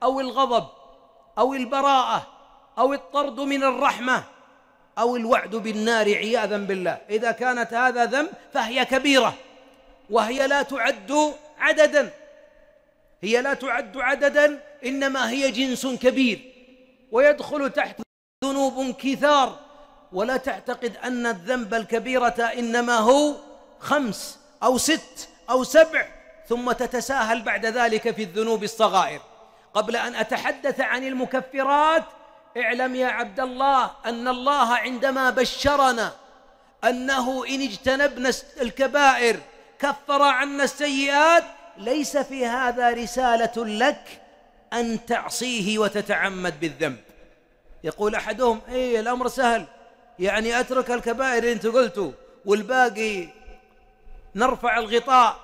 أو الغضب أو البراءة أو الطرد من الرحمة أو الوعد بالنار عياذا بالله إذا كانت هذا ذنب فهي كبيرة وهي لا تعد عددا هي لا تعد عددا إنما هي جنس كبير ويدخل تحت ذنوب كثار ولا تعتقد أن الذنب الكبيرة إنما هو خمس أو ست أو سبع ثم تتساهل بعد ذلك في الذنوب الصغائر قبل أن أتحدث عن المكفرات اعلم يا عبد الله أن الله عندما بشرنا أنه إن اجتنبنا الكبائر كفر عنا السيئات ليس في هذا رسالة لك أن تعصيه وتتعمد بالذنب يقول أحدهم أي الأمر سهل يعني أترك الكبائر اللي أنت قلته والباقي نرفع الغطاء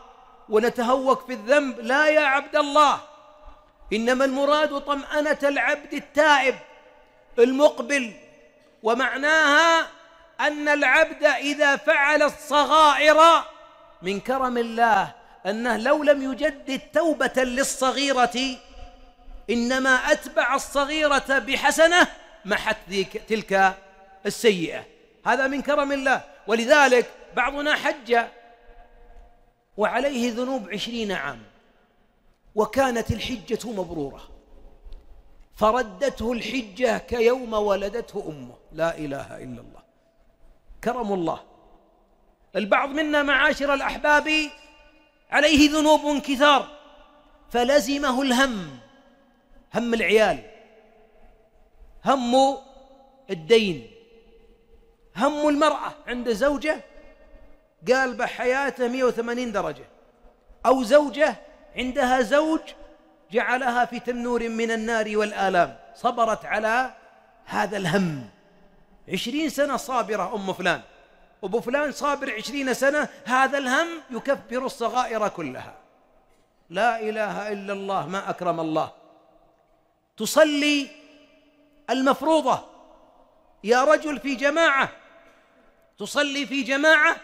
ونتهوك في الذنب لا يا عبد الله إنما المراد طمأنة العبد التائب المقبل ومعناها أن العبد إذا فعل الصغائر من كرم الله أنه لو لم يجدد توبة للصغيرة إنما أتبع الصغيرة بحسنة محت تلك السيئة هذا من كرم الله ولذلك بعضنا حج وعليه ذنوب عشرين عام وكانت الحجة مبرورة فردته الحجة كيوم ولدته أمه لا إله إلا الله كرم الله البعض منا معاشر الأحباب عليه ذنوب كثار فلزمه الهم هم العيال هم الدين هم المرأة عند زوجة قالبة حياته 180 درجة أو زوجة عندها زوج جعلها في تنور من النار والآلام صبرت على هذا الهم عشرين سنة صابرة أم فلان أبو فلان صابر عشرين سنة هذا الهم يكفر الصغائر كلها لا إله إلا الله ما أكرم الله تصلي المفروضة يا رجل في جماعة تصلي في جماعة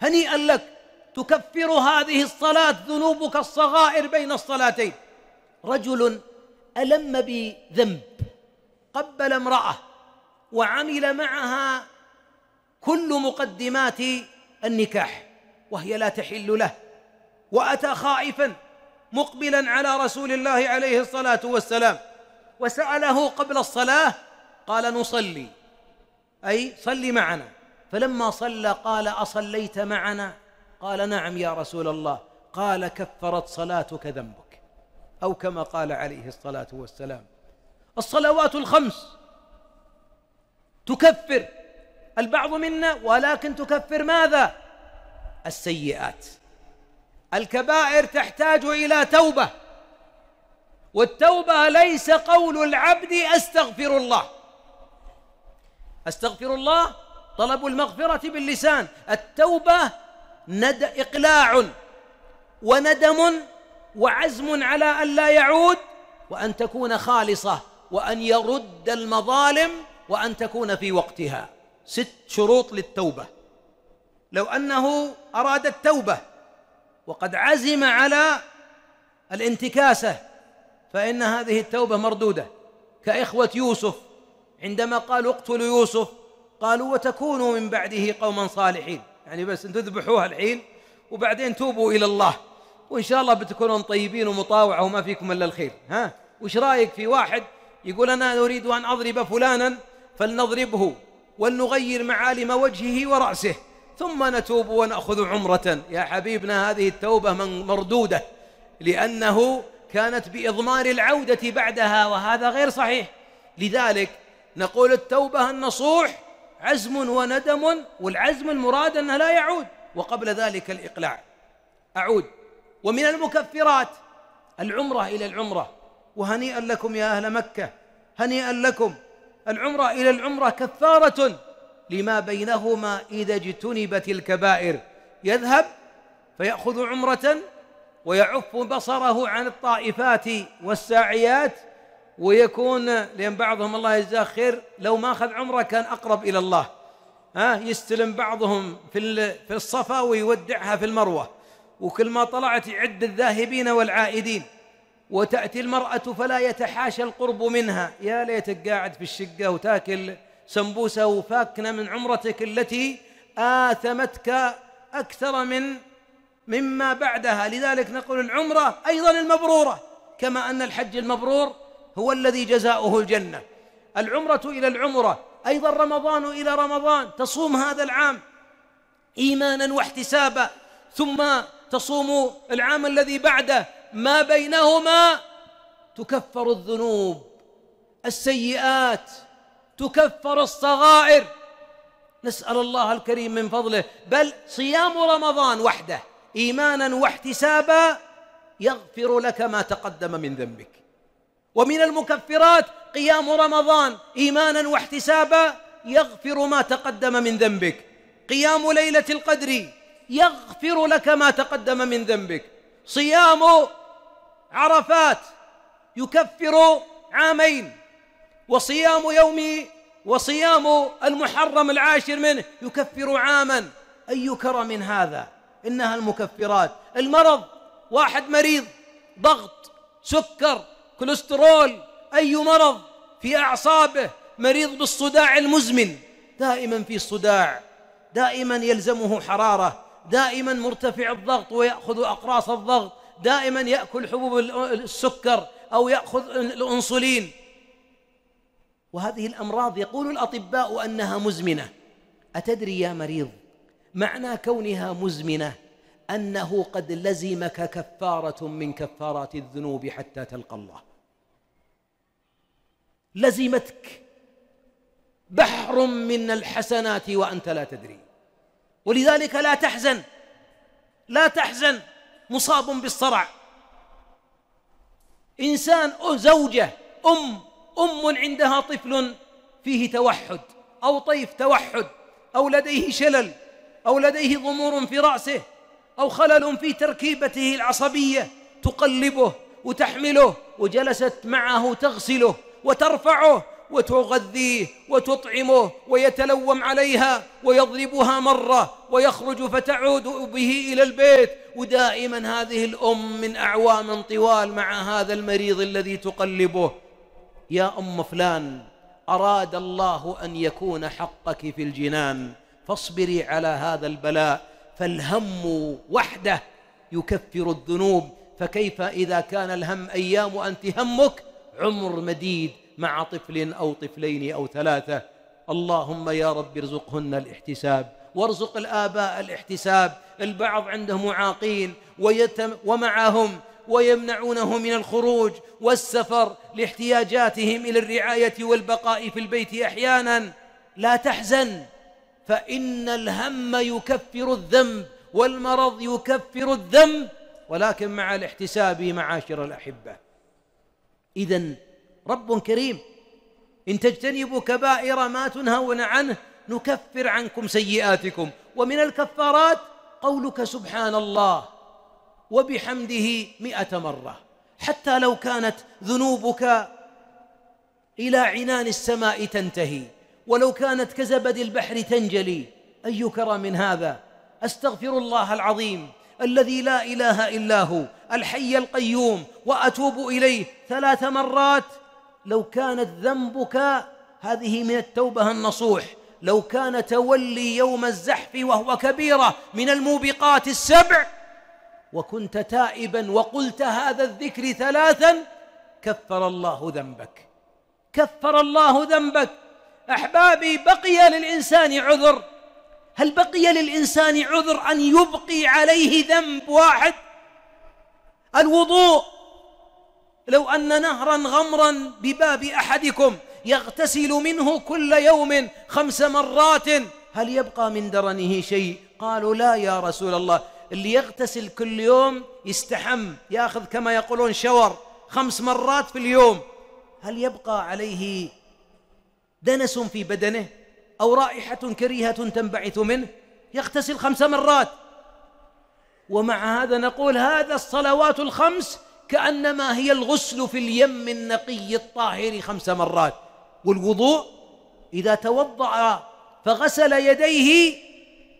هنيئا لك تكفر هذه الصلاة ذنوبك الصغائر بين الصلاتين رجل ألم بذنب قبل امرأة وعمل معها كل مقدمات النكاح وهي لا تحل له واتى خائفا مقبلا على رسول الله عليه الصلاه والسلام وساله قبل الصلاه قال نصلي اي صل معنا فلما صلى قال اصليت معنا قال نعم يا رسول الله قال كفرت صلاتك ذنبك او كما قال عليه الصلاه والسلام الصلوات الخمس تكفر البعض منا ولكن تكفر ماذا السيئات الكبائر تحتاج الى توبه والتوبه ليس قول العبد استغفر الله استغفر الله طلب المغفره باللسان التوبه ند اقلاع وندم وعزم على ان لا يعود وان تكون خالصه وان يرد المظالم وان تكون في وقتها ست شروط للتوبة لو أنه أراد التوبة وقد عزم على الانتكاسة فإن هذه التوبة مردودة كإخوة يوسف عندما قالوا اقتلوا يوسف قالوا وتكونوا من بعده قوما صالحين يعني بس أن تذبحوها الحين وبعدين توبوا إلى الله وإن شاء الله بتكونون طيبين ومطاوعة وما فيكم إلا الخير ها وش رأيك في واحد يقول أنا أريد أن أضرب فلانا فلنضربه ولنغير معالم وجهه ورأسه ثم نتوب ونأخذ عمرة يا حبيبنا هذه التوبة من مردودة لأنه كانت بإضمار العودة بعدها وهذا غير صحيح لذلك نقول التوبة النصوح عزم وندم والعزم المراد أنه لا يعود وقبل ذلك الإقلاع أعود ومن المكفرات العمرة إلى العمرة وهنيئا لكم يا أهل مكة هنيئا لكم العمرة إلى العمرة كفارة لما بينهما إذا اجتنبت الكبائر يذهب فيأخذ عمرة ويعف بصره عن الطائفات والساعيات ويكون لأن بعضهم الله يجزاه خير لو ما أخذ عمرة كان أقرب إلى الله ها يستلم بعضهم في في الصفا ويودعها في المروة وكل ما طلعت يعد الذاهبين والعائدين وتأتي المرأة فلا يتحاشى القرب منها يا ليتك قاعد في الشقة وتاكل سمبوسة وفاكنة من عمرتك التي آثمتك أكثر من مما بعدها لذلك نقول العمرة أيضا المبرورة كما أن الحج المبرور هو الذي جزاؤه الجنة العمرة إلى العمرة أيضا رمضان إلى رمضان تصوم هذا العام إيمانا واحتسابا ثم تصوم العام الذي بعده ما بينهما تكفر الذنوب السيئات تكفر الصغائر نسأل الله الكريم من فضله بل صيام رمضان وحده إيمانا واحتسابا يغفر لك ما تقدم من ذنبك ومن المكفرات قيام رمضان إيمانا واحتسابا يغفر ما تقدم من ذنبك قيام ليلة القدر يغفر لك ما تقدم من ذنبك صيام عرفات يكفر عامين وصيام يوم وصيام المحرم العاشر منه يكفر عاما أي كرم هذا إنها المكفرات المرض واحد مريض ضغط سكر كوليسترول أي مرض في أعصابه مريض بالصداع المزمن دائما في صداع دائما يلزمه حرارة دائما مرتفع الضغط ويأخذ أقراص الضغط دائما يأكل حبوب السكر أو يأخذ الأنسولين وهذه الأمراض يقول الأطباء أنها مزمنة أتدري يا مريض معنى كونها مزمنة أنه قد لزمك كفارة من كفارات الذنوب حتى تلقى الله لزمتك بحر من الحسنات وأنت لا تدري ولذلك لا تحزن لا تحزن مصاب بالصرع إنسان زوجة أم أم عندها طفل فيه توحد أو طيف توحد أو لديه شلل أو لديه ضمور في رأسه أو خلل في تركيبته العصبية تقلبه وتحمله وجلست معه تغسله وترفعه وتغذيه وتطعمه ويتلوم عليها ويضربها مرة ويخرج فتعود به إلى البيت ودائما هذه الأم من أعوام طوال مع هذا المريض الذي تقلبه يا أم فلان أراد الله أن يكون حقك في الجنان فاصبري على هذا البلاء فالهم وحده يكفر الذنوب فكيف إذا كان الهم أيام أنت همك عمر مديد مع طفل أو طفلين أو ثلاثة اللهم يا رب ارزقهن الاحتساب وارزق الآباء الاحتساب البعض عندهم معاقين ويتم ومعهم ويمنعونه من الخروج والسفر لاحتياجاتهم إلى الرعاية والبقاء في البيت أحيانا لا تحزن فإن الهم يكفر الذنب والمرض يكفر الذنب ولكن مع الاحتساب معاشر الأحبة إذا رب كريم إن تجتنبوا كبائر ما تنهون عنه نكفر عنكم سيئاتكم ومن الكفارات قولك سبحان الله وبحمده مئة مرة حتى لو كانت ذنوبك إلى عنان السماء تنتهي ولو كانت كزبد البحر تنجلي أي كرم من هذا أستغفر الله العظيم الذي لا إله إلا هو الحي القيوم وأتوب إليه ثلاث مرات لو كانت ذنبك هذه من التوبة النصوح لو كان تولي يوم الزحف وهو كبيرة من الموبقات السبع وكنت تائبا وقلت هذا الذكر ثلاثا كفر الله ذنبك كفر الله ذنبك أحبابي بقي للإنسان عذر هل بقي للإنسان عذر أن يبقي عليه ذنب واحد الوضوء لو أن نهرا غمرا بباب أحدكم يغتسل منه كل يوم خمس مرات هل يبقى من درنه شيء قالوا لا يا رسول الله اللي يغتسل كل يوم يستحم ياخذ كما يقولون شور خمس مرات في اليوم هل يبقى عليه دنس في بدنه او رائحه كريهه تنبعث منه يغتسل خمس مرات ومع هذا نقول هذا الصلوات الخمس كأنما هي الغسل في اليم النقي الطاهر خمس مرات والوضوء إذا توضأ فغسل يديه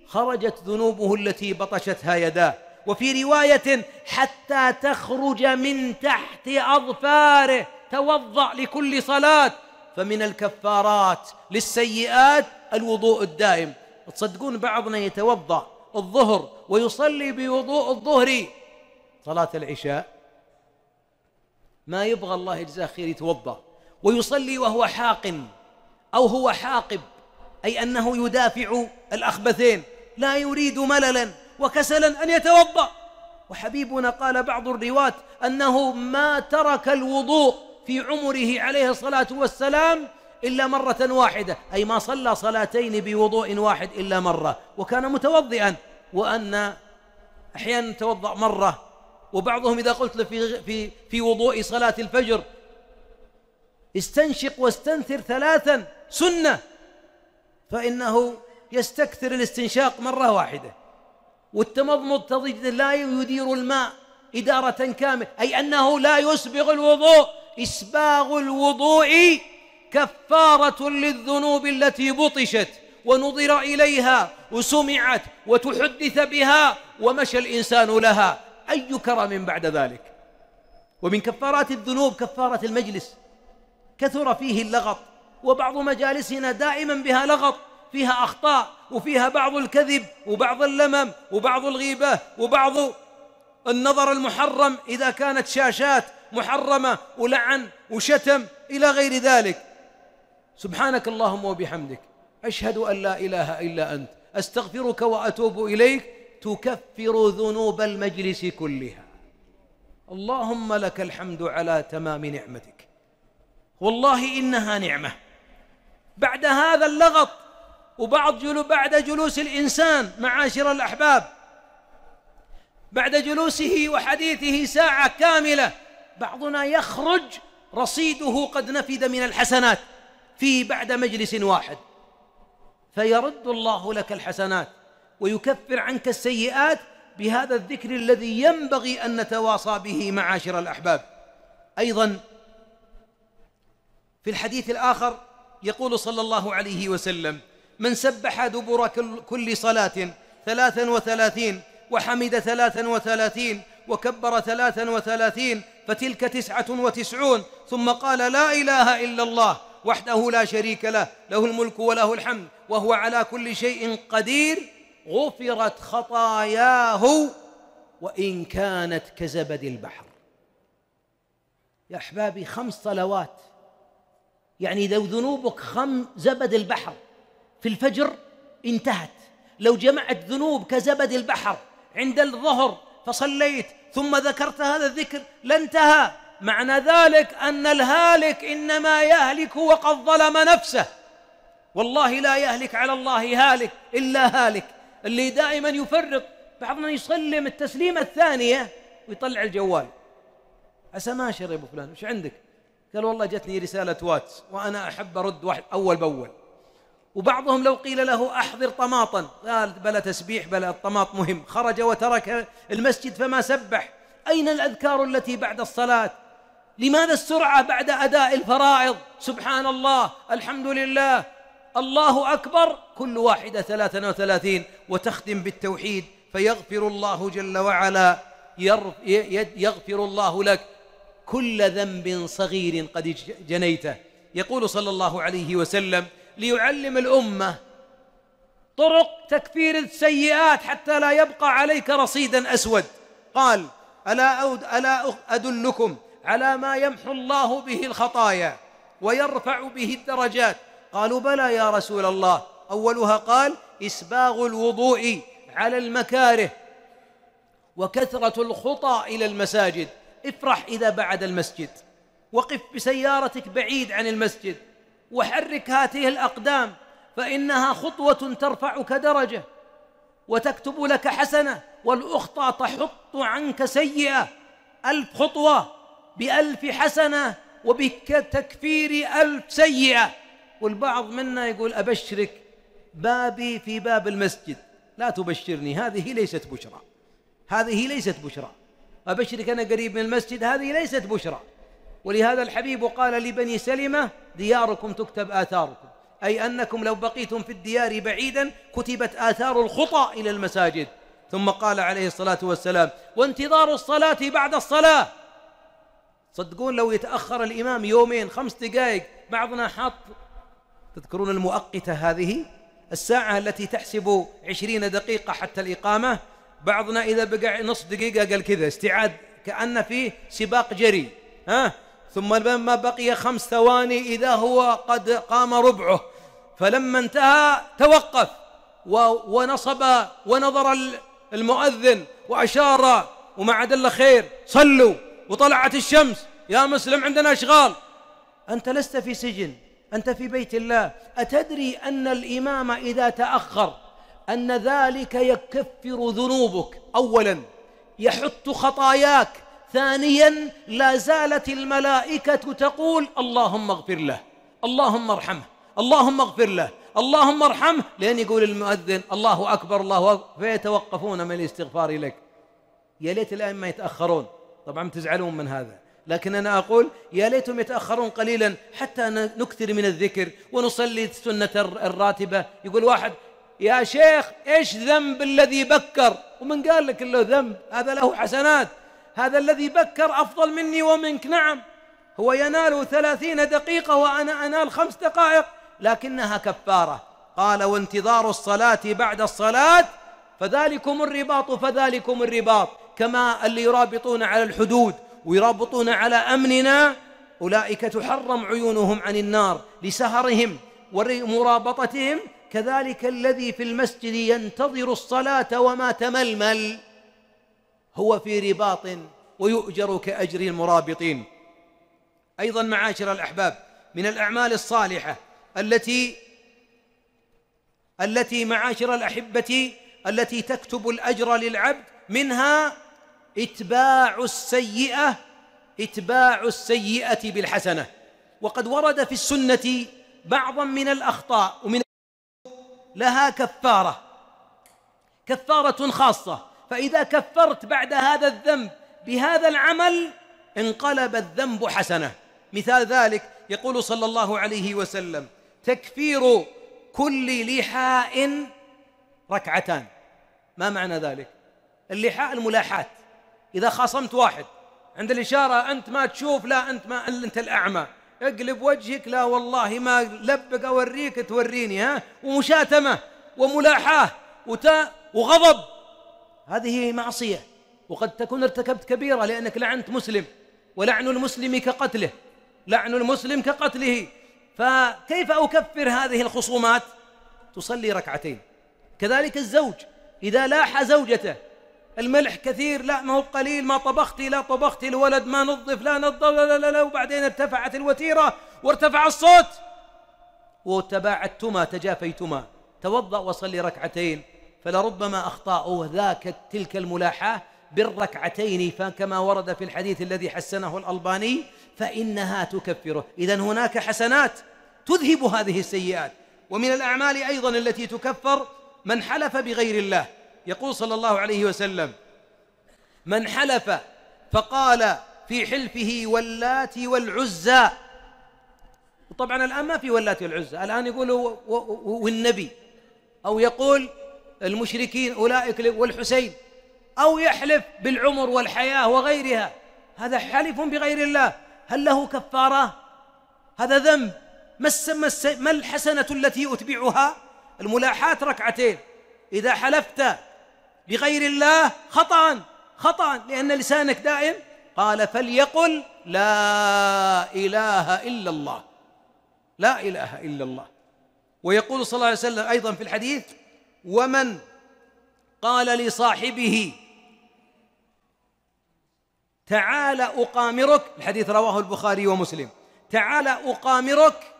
خرجت ذنوبه التي بطشتها يداه وفي رواية حتى تخرج من تحت أظفاره توضأ لكل صلاة فمن الكفارات للسيئات الوضوء الدائم تصدقون بعضنا يتوضأ الظهر ويصلي بوضوء الظهر صلاة العشاء ما يبغى الله يجزاه خير يتوضا ويصلي وهو حاقن او هو حاقب اي انه يدافع الاخبثين لا يريد مللا وكسلا ان يتوضا وحبيبنا قال بعض الرواة انه ما ترك الوضوء في عمره عليه الصلاه والسلام الا مره واحده اي ما صلى صلاتين بوضوء واحد الا مره وكان متوضئا وان احيانا توضا مره وبعضهم إذا قلت له في, في, في وضوء صلاة الفجر استنشق واستنثر ثلاثا سنة فإنه يستكثر الاستنشاق مرة واحدة والتمضمض تجد لا يدير الماء إدارة كاملة أي أنه لا يسبغ الوضوء إسباغ الوضوء كفارة للذنوب التي بطشت ونظر إليها وسمعت وتحدث بها ومشى الإنسان لها أي كرم بعد ذلك ومن كفارات الذنوب كفارة المجلس كثر فيه اللغط وبعض مجالسنا دائما بها لغط فيها أخطاء وفيها بعض الكذب وبعض اللمم وبعض الغيبة وبعض النظر المحرم إذا كانت شاشات محرمة ولعن وشتم إلى غير ذلك سبحانك اللهم وبحمدك أشهد أن لا إله إلا أنت أستغفرك وأتوب إليك تكفر ذنوب المجلس كلها اللهم لك الحمد على تمام نعمتك والله إنها نعمة بعد هذا اللغط وبعض جلو بعد جلوس الإنسان معاشر الأحباب بعد جلوسه وحديثه ساعة كاملة بعضنا يخرج رصيده قد نفد من الحسنات في بعد مجلس واحد فيرد الله لك الحسنات ويكفر عنك السيئات بهذا الذكر الذي ينبغي أن نتواصى به معاشر الأحباب أيضا في الحديث الآخر يقول صلى الله عليه وسلم من سبح دبر كل صلاة ثلاثا وثلاثين وحمد ثلاثا وثلاثين وكبر ثلاثا وثلاثين فتلك تسعة وتسعون ثم قال لا إله إلا الله وحده لا شريك له له الملك وله الحمد وهو على كل شيء قدير غفرت خطاياه وإن كانت كزبد البحر يا أحبابي خمس صلوات يعني لو ذنوبك خم زبد البحر في الفجر انتهت لو جمعت ذنوب كزبد البحر عند الظهر فصليت ثم ذكرت هذا الذكر لانتهى معنى ذلك أن الهالك إنما يهلك وقد ظلم نفسه والله لا يهلك على الله هالك إلا هالك اللي دائما يفرق بعضنا يسلم التسليمة الثانية ويطلع الجوال عسى ما شر يا ابو فلان وش عندك؟ قال والله جتني رسالة واتس وأنا أحب أرد واحد أول بأول وبعضهم لو قيل له أحضر طماطا قال بلا تسبيح بلا الطماط مهم خرج وترك المسجد فما سبح أين الأذكار التي بعد الصلاة لماذا السرعة بعد أداء الفرائض سبحان الله الحمد لله الله أكبر كل واحدة ثلاثة وثلاثين وتختم بالتوحيد فيغفر الله جل وعلا يغفر الله لك كل ذنب صغير قد جنيته يقول صلى الله عليه وسلم ليعلم الأمة طرق تكفير السيئات حتى لا يبقى عليك رصيدا أسود قال ألا, أود ألا أدلكم على ما يمحو الله به الخطايا ويرفع به الدرجات قالوا بلى يا رسول الله اولها قال اسباغ الوضوء على المكاره وكثره الخطى الى المساجد افرح اذا بعد المسجد وقف بسيارتك بعيد عن المسجد وحرك هاته الاقدام فانها خطوه ترفعك درجه وتكتب لك حسنه والاخطى تحط عنك سيئه الف خطوه بالف حسنه وبتكفير الف سيئه والبعض منا يقول أبشرك بابي في باب المسجد لا تبشرني هذه ليست بشرى هذه ليست بشرى أبشرك أنا قريب من المسجد هذه ليست بشرى ولهذا الحبيب قال لبني سلمة دياركم تكتب آثاركم أي أنكم لو بقيتم في الديار بعيدا كتبت آثار الخطى إلى المساجد ثم قال عليه الصلاة والسلام وانتظار الصلاة بعد الصلاة صدقون لو يتأخر الإمام يومين خمس دقائق بعضنا حاط تذكرون المؤقتة هذه الساعة التي تحسب عشرين دقيقة حتى الإقامة بعضنا إذا بقى نص دقيقة قال كذا استعاد كأن في سباق جري ها ثم لما بقي خمس ثواني إذا هو قد قام ربعه فلما انتهى توقف ونصب ونظر المؤذن وأشار وما عاد الله خير صلوا وطلعت الشمس يا مسلم عندنا أشغال أنت لست في سجن أنت في بيت الله أتدري أن الإمام إذا تأخر أن ذلك يكفر ذنوبك أولا يحط خطاياك ثانيا لا زالت الملائكة تقول اللهم اغفر له اللهم ارحمه اللهم اغفر له اللهم ارحمه لين يقول المؤذن الله أكبر الله أكبر فيتوقفون من الاستغفار لك يا ليت الآن ما يتأخرون طبعا تزعلون من هذا لكن أنا أقول يا ليتهم يتأخرون قليلا حتى نكثر من الذكر ونصلي السنة الراتبة يقول واحد يا شيخ إيش ذنب الذي بكر ومن قال لك له ذنب هذا له حسنات هذا الذي بكر أفضل مني ومنك نعم هو ينال ثلاثين دقيقة وأنا أنال خمس دقائق لكنها كفارة قال وانتظار الصلاة بعد الصلاة فذلكم الرباط فذلكم الرباط كما اللي يرابطون على الحدود ويرابطون على أمننا أولئك تحرم عيونهم عن النار لسهرهم ومرابطتهم كذلك الذي في المسجد ينتظر الصلاة وما تململ هو في رباط ويؤجر كأجر المرابطين أيضا معاشر الأحباب من الأعمال الصالحة التي التي معاشر الأحبة التي تكتب الأجر للعبد منها اتباع السيئه اتباع السيئه بالحسنه وقد ورد في السنه بعضا من الاخطاء ومن لها كفاره كفاره خاصه فاذا كفرت بعد هذا الذنب بهذا العمل انقلب الذنب حسنه مثال ذلك يقول صلى الله عليه وسلم تكفير كل لحاء ركعتان ما معنى ذلك اللحاء الملاحات إذا خاصمت واحد عند الإشارة أنت ما تشوف لا أنت ما أنت الأعمى اقلب وجهك لا والله ما لبق أوريك توريني ها ومشاتمة وملاحاة وتاء وغضب هذه معصية وقد تكون ارتكبت كبيرة لأنك لعنت مسلم ولعن المسلم كقتله لعن المسلم كقتله فكيف أكفر هذه الخصومات تصلي ركعتين كذلك الزوج إذا لاح زوجته الملح كثير لا ما هو قليل ما طبختي لا طبختي الولد ما نظف لا نظف لا لا لا وبعدين ارتفعت الوتيرة وارتفع الصوت وتباعدتما تجافيتما توضأ وصلي ركعتين فلربما اخطا ذاك تلك الملاحاة بالركعتين فكما ورد في الحديث الذي حسنه الألباني فإنها تكفره إذا هناك حسنات تذهب هذه السيئات ومن الأعمال أيضا التي تكفر من حلف بغير الله يقول صلى الله عليه وسلم من حلف فقال في حلفه واللات والعزى وطبعا الآن ما في واللات والعزى الآن يقول والنبي أو يقول المشركين أولئك والحسين أو يحلف بالعمر والحياة وغيرها هذا حلف بغير الله هل له كفارة هذا ذنب ما, مس ما الحسنة التي أتبعها الملاحات ركعتين إذا حلفت لغير الله خطأ خطأ لأن لسانك دائم قال فليقل لا إله إلا الله لا إله إلا الله ويقول صلى الله عليه وسلم أيضا في الحديث ومن قال لصاحبه تعال أقامرك الحديث رواه البخاري ومسلم تعال أقامرك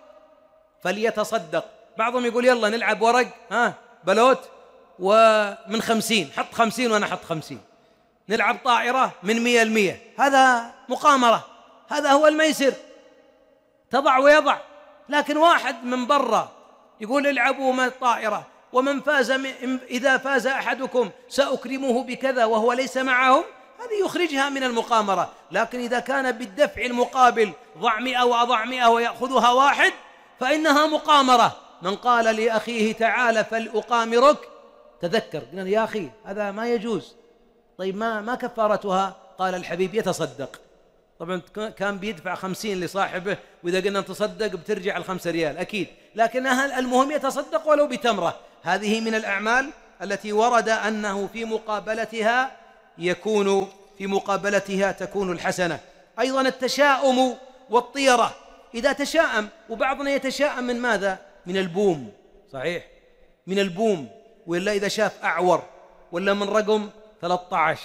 فليتصدق بعضهم يقول يلا نلعب ورق ها بلوت ومن خمسين حط خمسين وأنا أحط خمسين نلعب طائرة من مية المية هذا مقامرة هذا هو الميسر تضع ويضع لكن واحد من برا يقول العبوا ما الطائرة ومن فاز إذا فاز أحدكم سأكرمه بكذا وهو ليس معهم هذه يخرجها من المقامرة لكن إذا كان بالدفع المقابل ضع مئة وأضع مئة ويأخذها واحد فإنها مقامرة من قال لأخيه تعالى فلأقامرك تذكر قلنا يا أخي هذا ما يجوز طيب ما ما كفارتها قال الحبيب يتصدق طبعا كان بيدفع خمسين لصاحبه وإذا قلنا تصدق بترجع الخمسة ريال أكيد لكن المهم يتصدق ولو بتمرة هذه من الأعمال التي ورد أنه في مقابلتها يكون في مقابلتها تكون الحسنة أيضا التشاؤم والطيرة إذا تشاءم وبعضنا يتشاءم من ماذا؟ من البوم صحيح من البوم ولا إذا شاف أعور ولا من رقم 13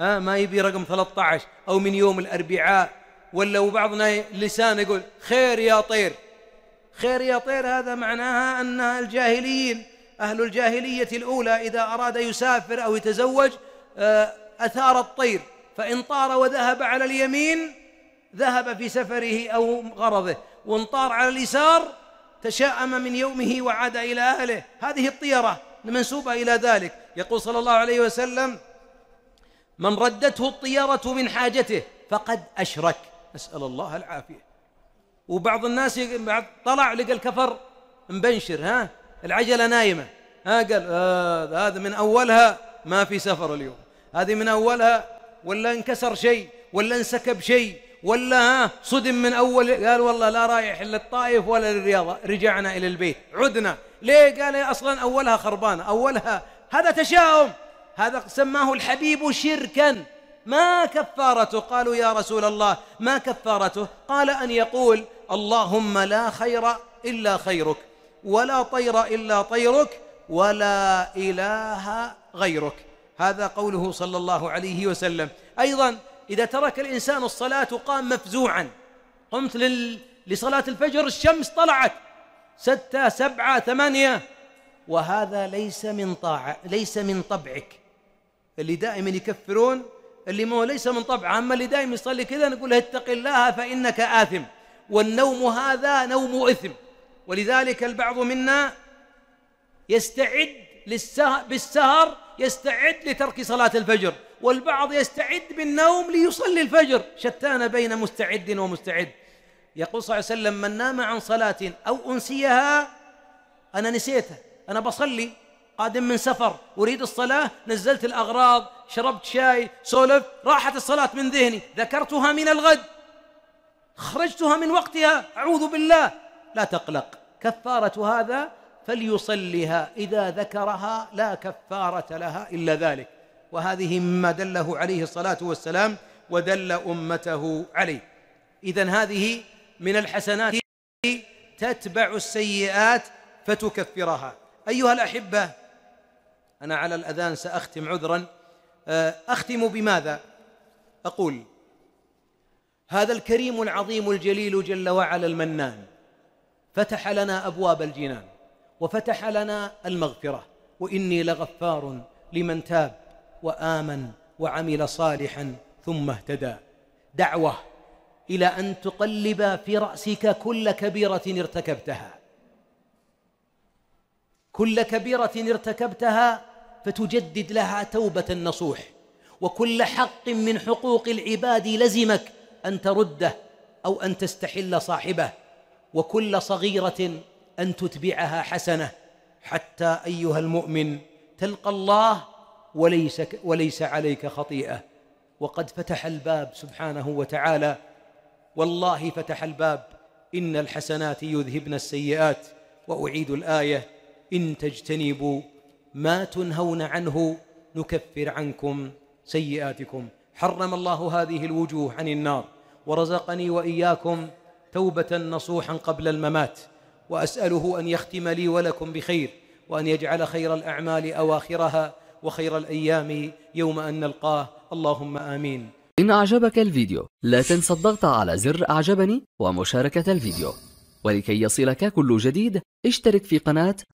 ها ما يبي رقم 13 أو من يوم الأربعاء ولا وبعضنا لسانه يقول خير يا طير خير يا طير هذا معناها أن الجاهليين أهل الجاهلية الأولى إذا أراد يسافر أو يتزوج آه، أثار الطير فإن طار وذهب على اليمين ذهب في سفره أو غرضه وان طار على اليسار تشاءم من يومه وعاد إلى أهله هذه الطيرة منسوبة إلى ذلك يقول صلى الله عليه وسلم من ردته الطيارة من حاجته فقد أشرك نسأل الله العافية وبعض الناس بعد طلع لقى الكفر مبنشر ها العجلة نايمة ها قال آه هذا من أولها ما في سفر اليوم هذه من أولها ولا انكسر شيء ولا انسكب شيء ولا ها صدم من أول قال والله لا رايح للطائف ولا للرياضة رجعنا إلى البيت عدنا ليه قال أصلا أولها خربانة أولها هذا تشاؤم هذا سماه الحبيب شركا ما كفارته قالوا يا رسول الله ما كفارته قال أن يقول اللهم لا خير إلا خيرك ولا طير إلا طيرك ولا إله غيرك هذا قوله صلى الله عليه وسلم أيضا إذا ترك الإنسان الصلاة وقام مفزوعا قمت لل... لصلاة الفجر الشمس طلعت ستة سبعة ثمانية وهذا ليس من طاعة ليس من طبعك اللي دائما يكفرون اللي ما هو ليس من طبعه أما اللي دائما يصلي كذا نقول له اتق الله فإنك آثم والنوم هذا نوم إثم ولذلك البعض منا يستعد للسهر بالسهر يستعد لترك صلاة الفجر والبعض يستعد بالنوم ليصلي الفجر شتان بين مستعد ومستعد يقول صلى الله عليه وسلم من نام عن صلاة أو أنسيها أنا نسيتها أنا بصلي قادم من سفر أريد الصلاة نزلت الأغراض شربت شاي سولفت راحت الصلاة من ذهني ذكرتها من الغد خرجتها من وقتها أعوذ بالله لا تقلق كفارة هذا فليصلها إذا ذكرها لا كفارة لها إلا ذلك وهذه مما دله عليه الصلاة والسلام ودل أمته عليه إذا هذه من الحسنات تتبع السيئات فتكفرها أيها الأحبة أنا على الأذان سأختم عذرا آه، أختم بماذا؟ أقول هذا الكريم العظيم الجليل جل وعلا المنان فتح لنا أبواب الجنان وفتح لنا المغفرة وإني لغفار لمن تاب وآمن وعمل صالحا ثم اهتدى دعوة إلى أن تقلب في رأسك كل كبيرة ارتكبتها كل كبيرة ارتكبتها فتجدد لها توبة نصوح وكل حق من حقوق العباد لزمك أن ترده أو أن تستحل صاحبه وكل صغيرة أن تتبعها حسنة حتى أيها المؤمن تلقى الله وليس, وليس عليك خطيئة وقد فتح الباب سبحانه وتعالى والله فتح الباب إن الحسنات يذهبن السيئات وأعيد الآية إن تجتنبوا ما تنهون عنه نكفر عنكم سيئاتكم حرم الله هذه الوجوه عن النار ورزقني وإياكم توبة نصوحا قبل الممات وأسأله أن يختم لي ولكم بخير وأن يجعل خير الأعمال أواخرها وخير الأيام يوم أن نلقاه اللهم آمين إن أعجبك الفيديو لا تنسى الضغط على زر أعجبني ومشاركة الفيديو ولكي يصلك كل جديد اشترك في قناة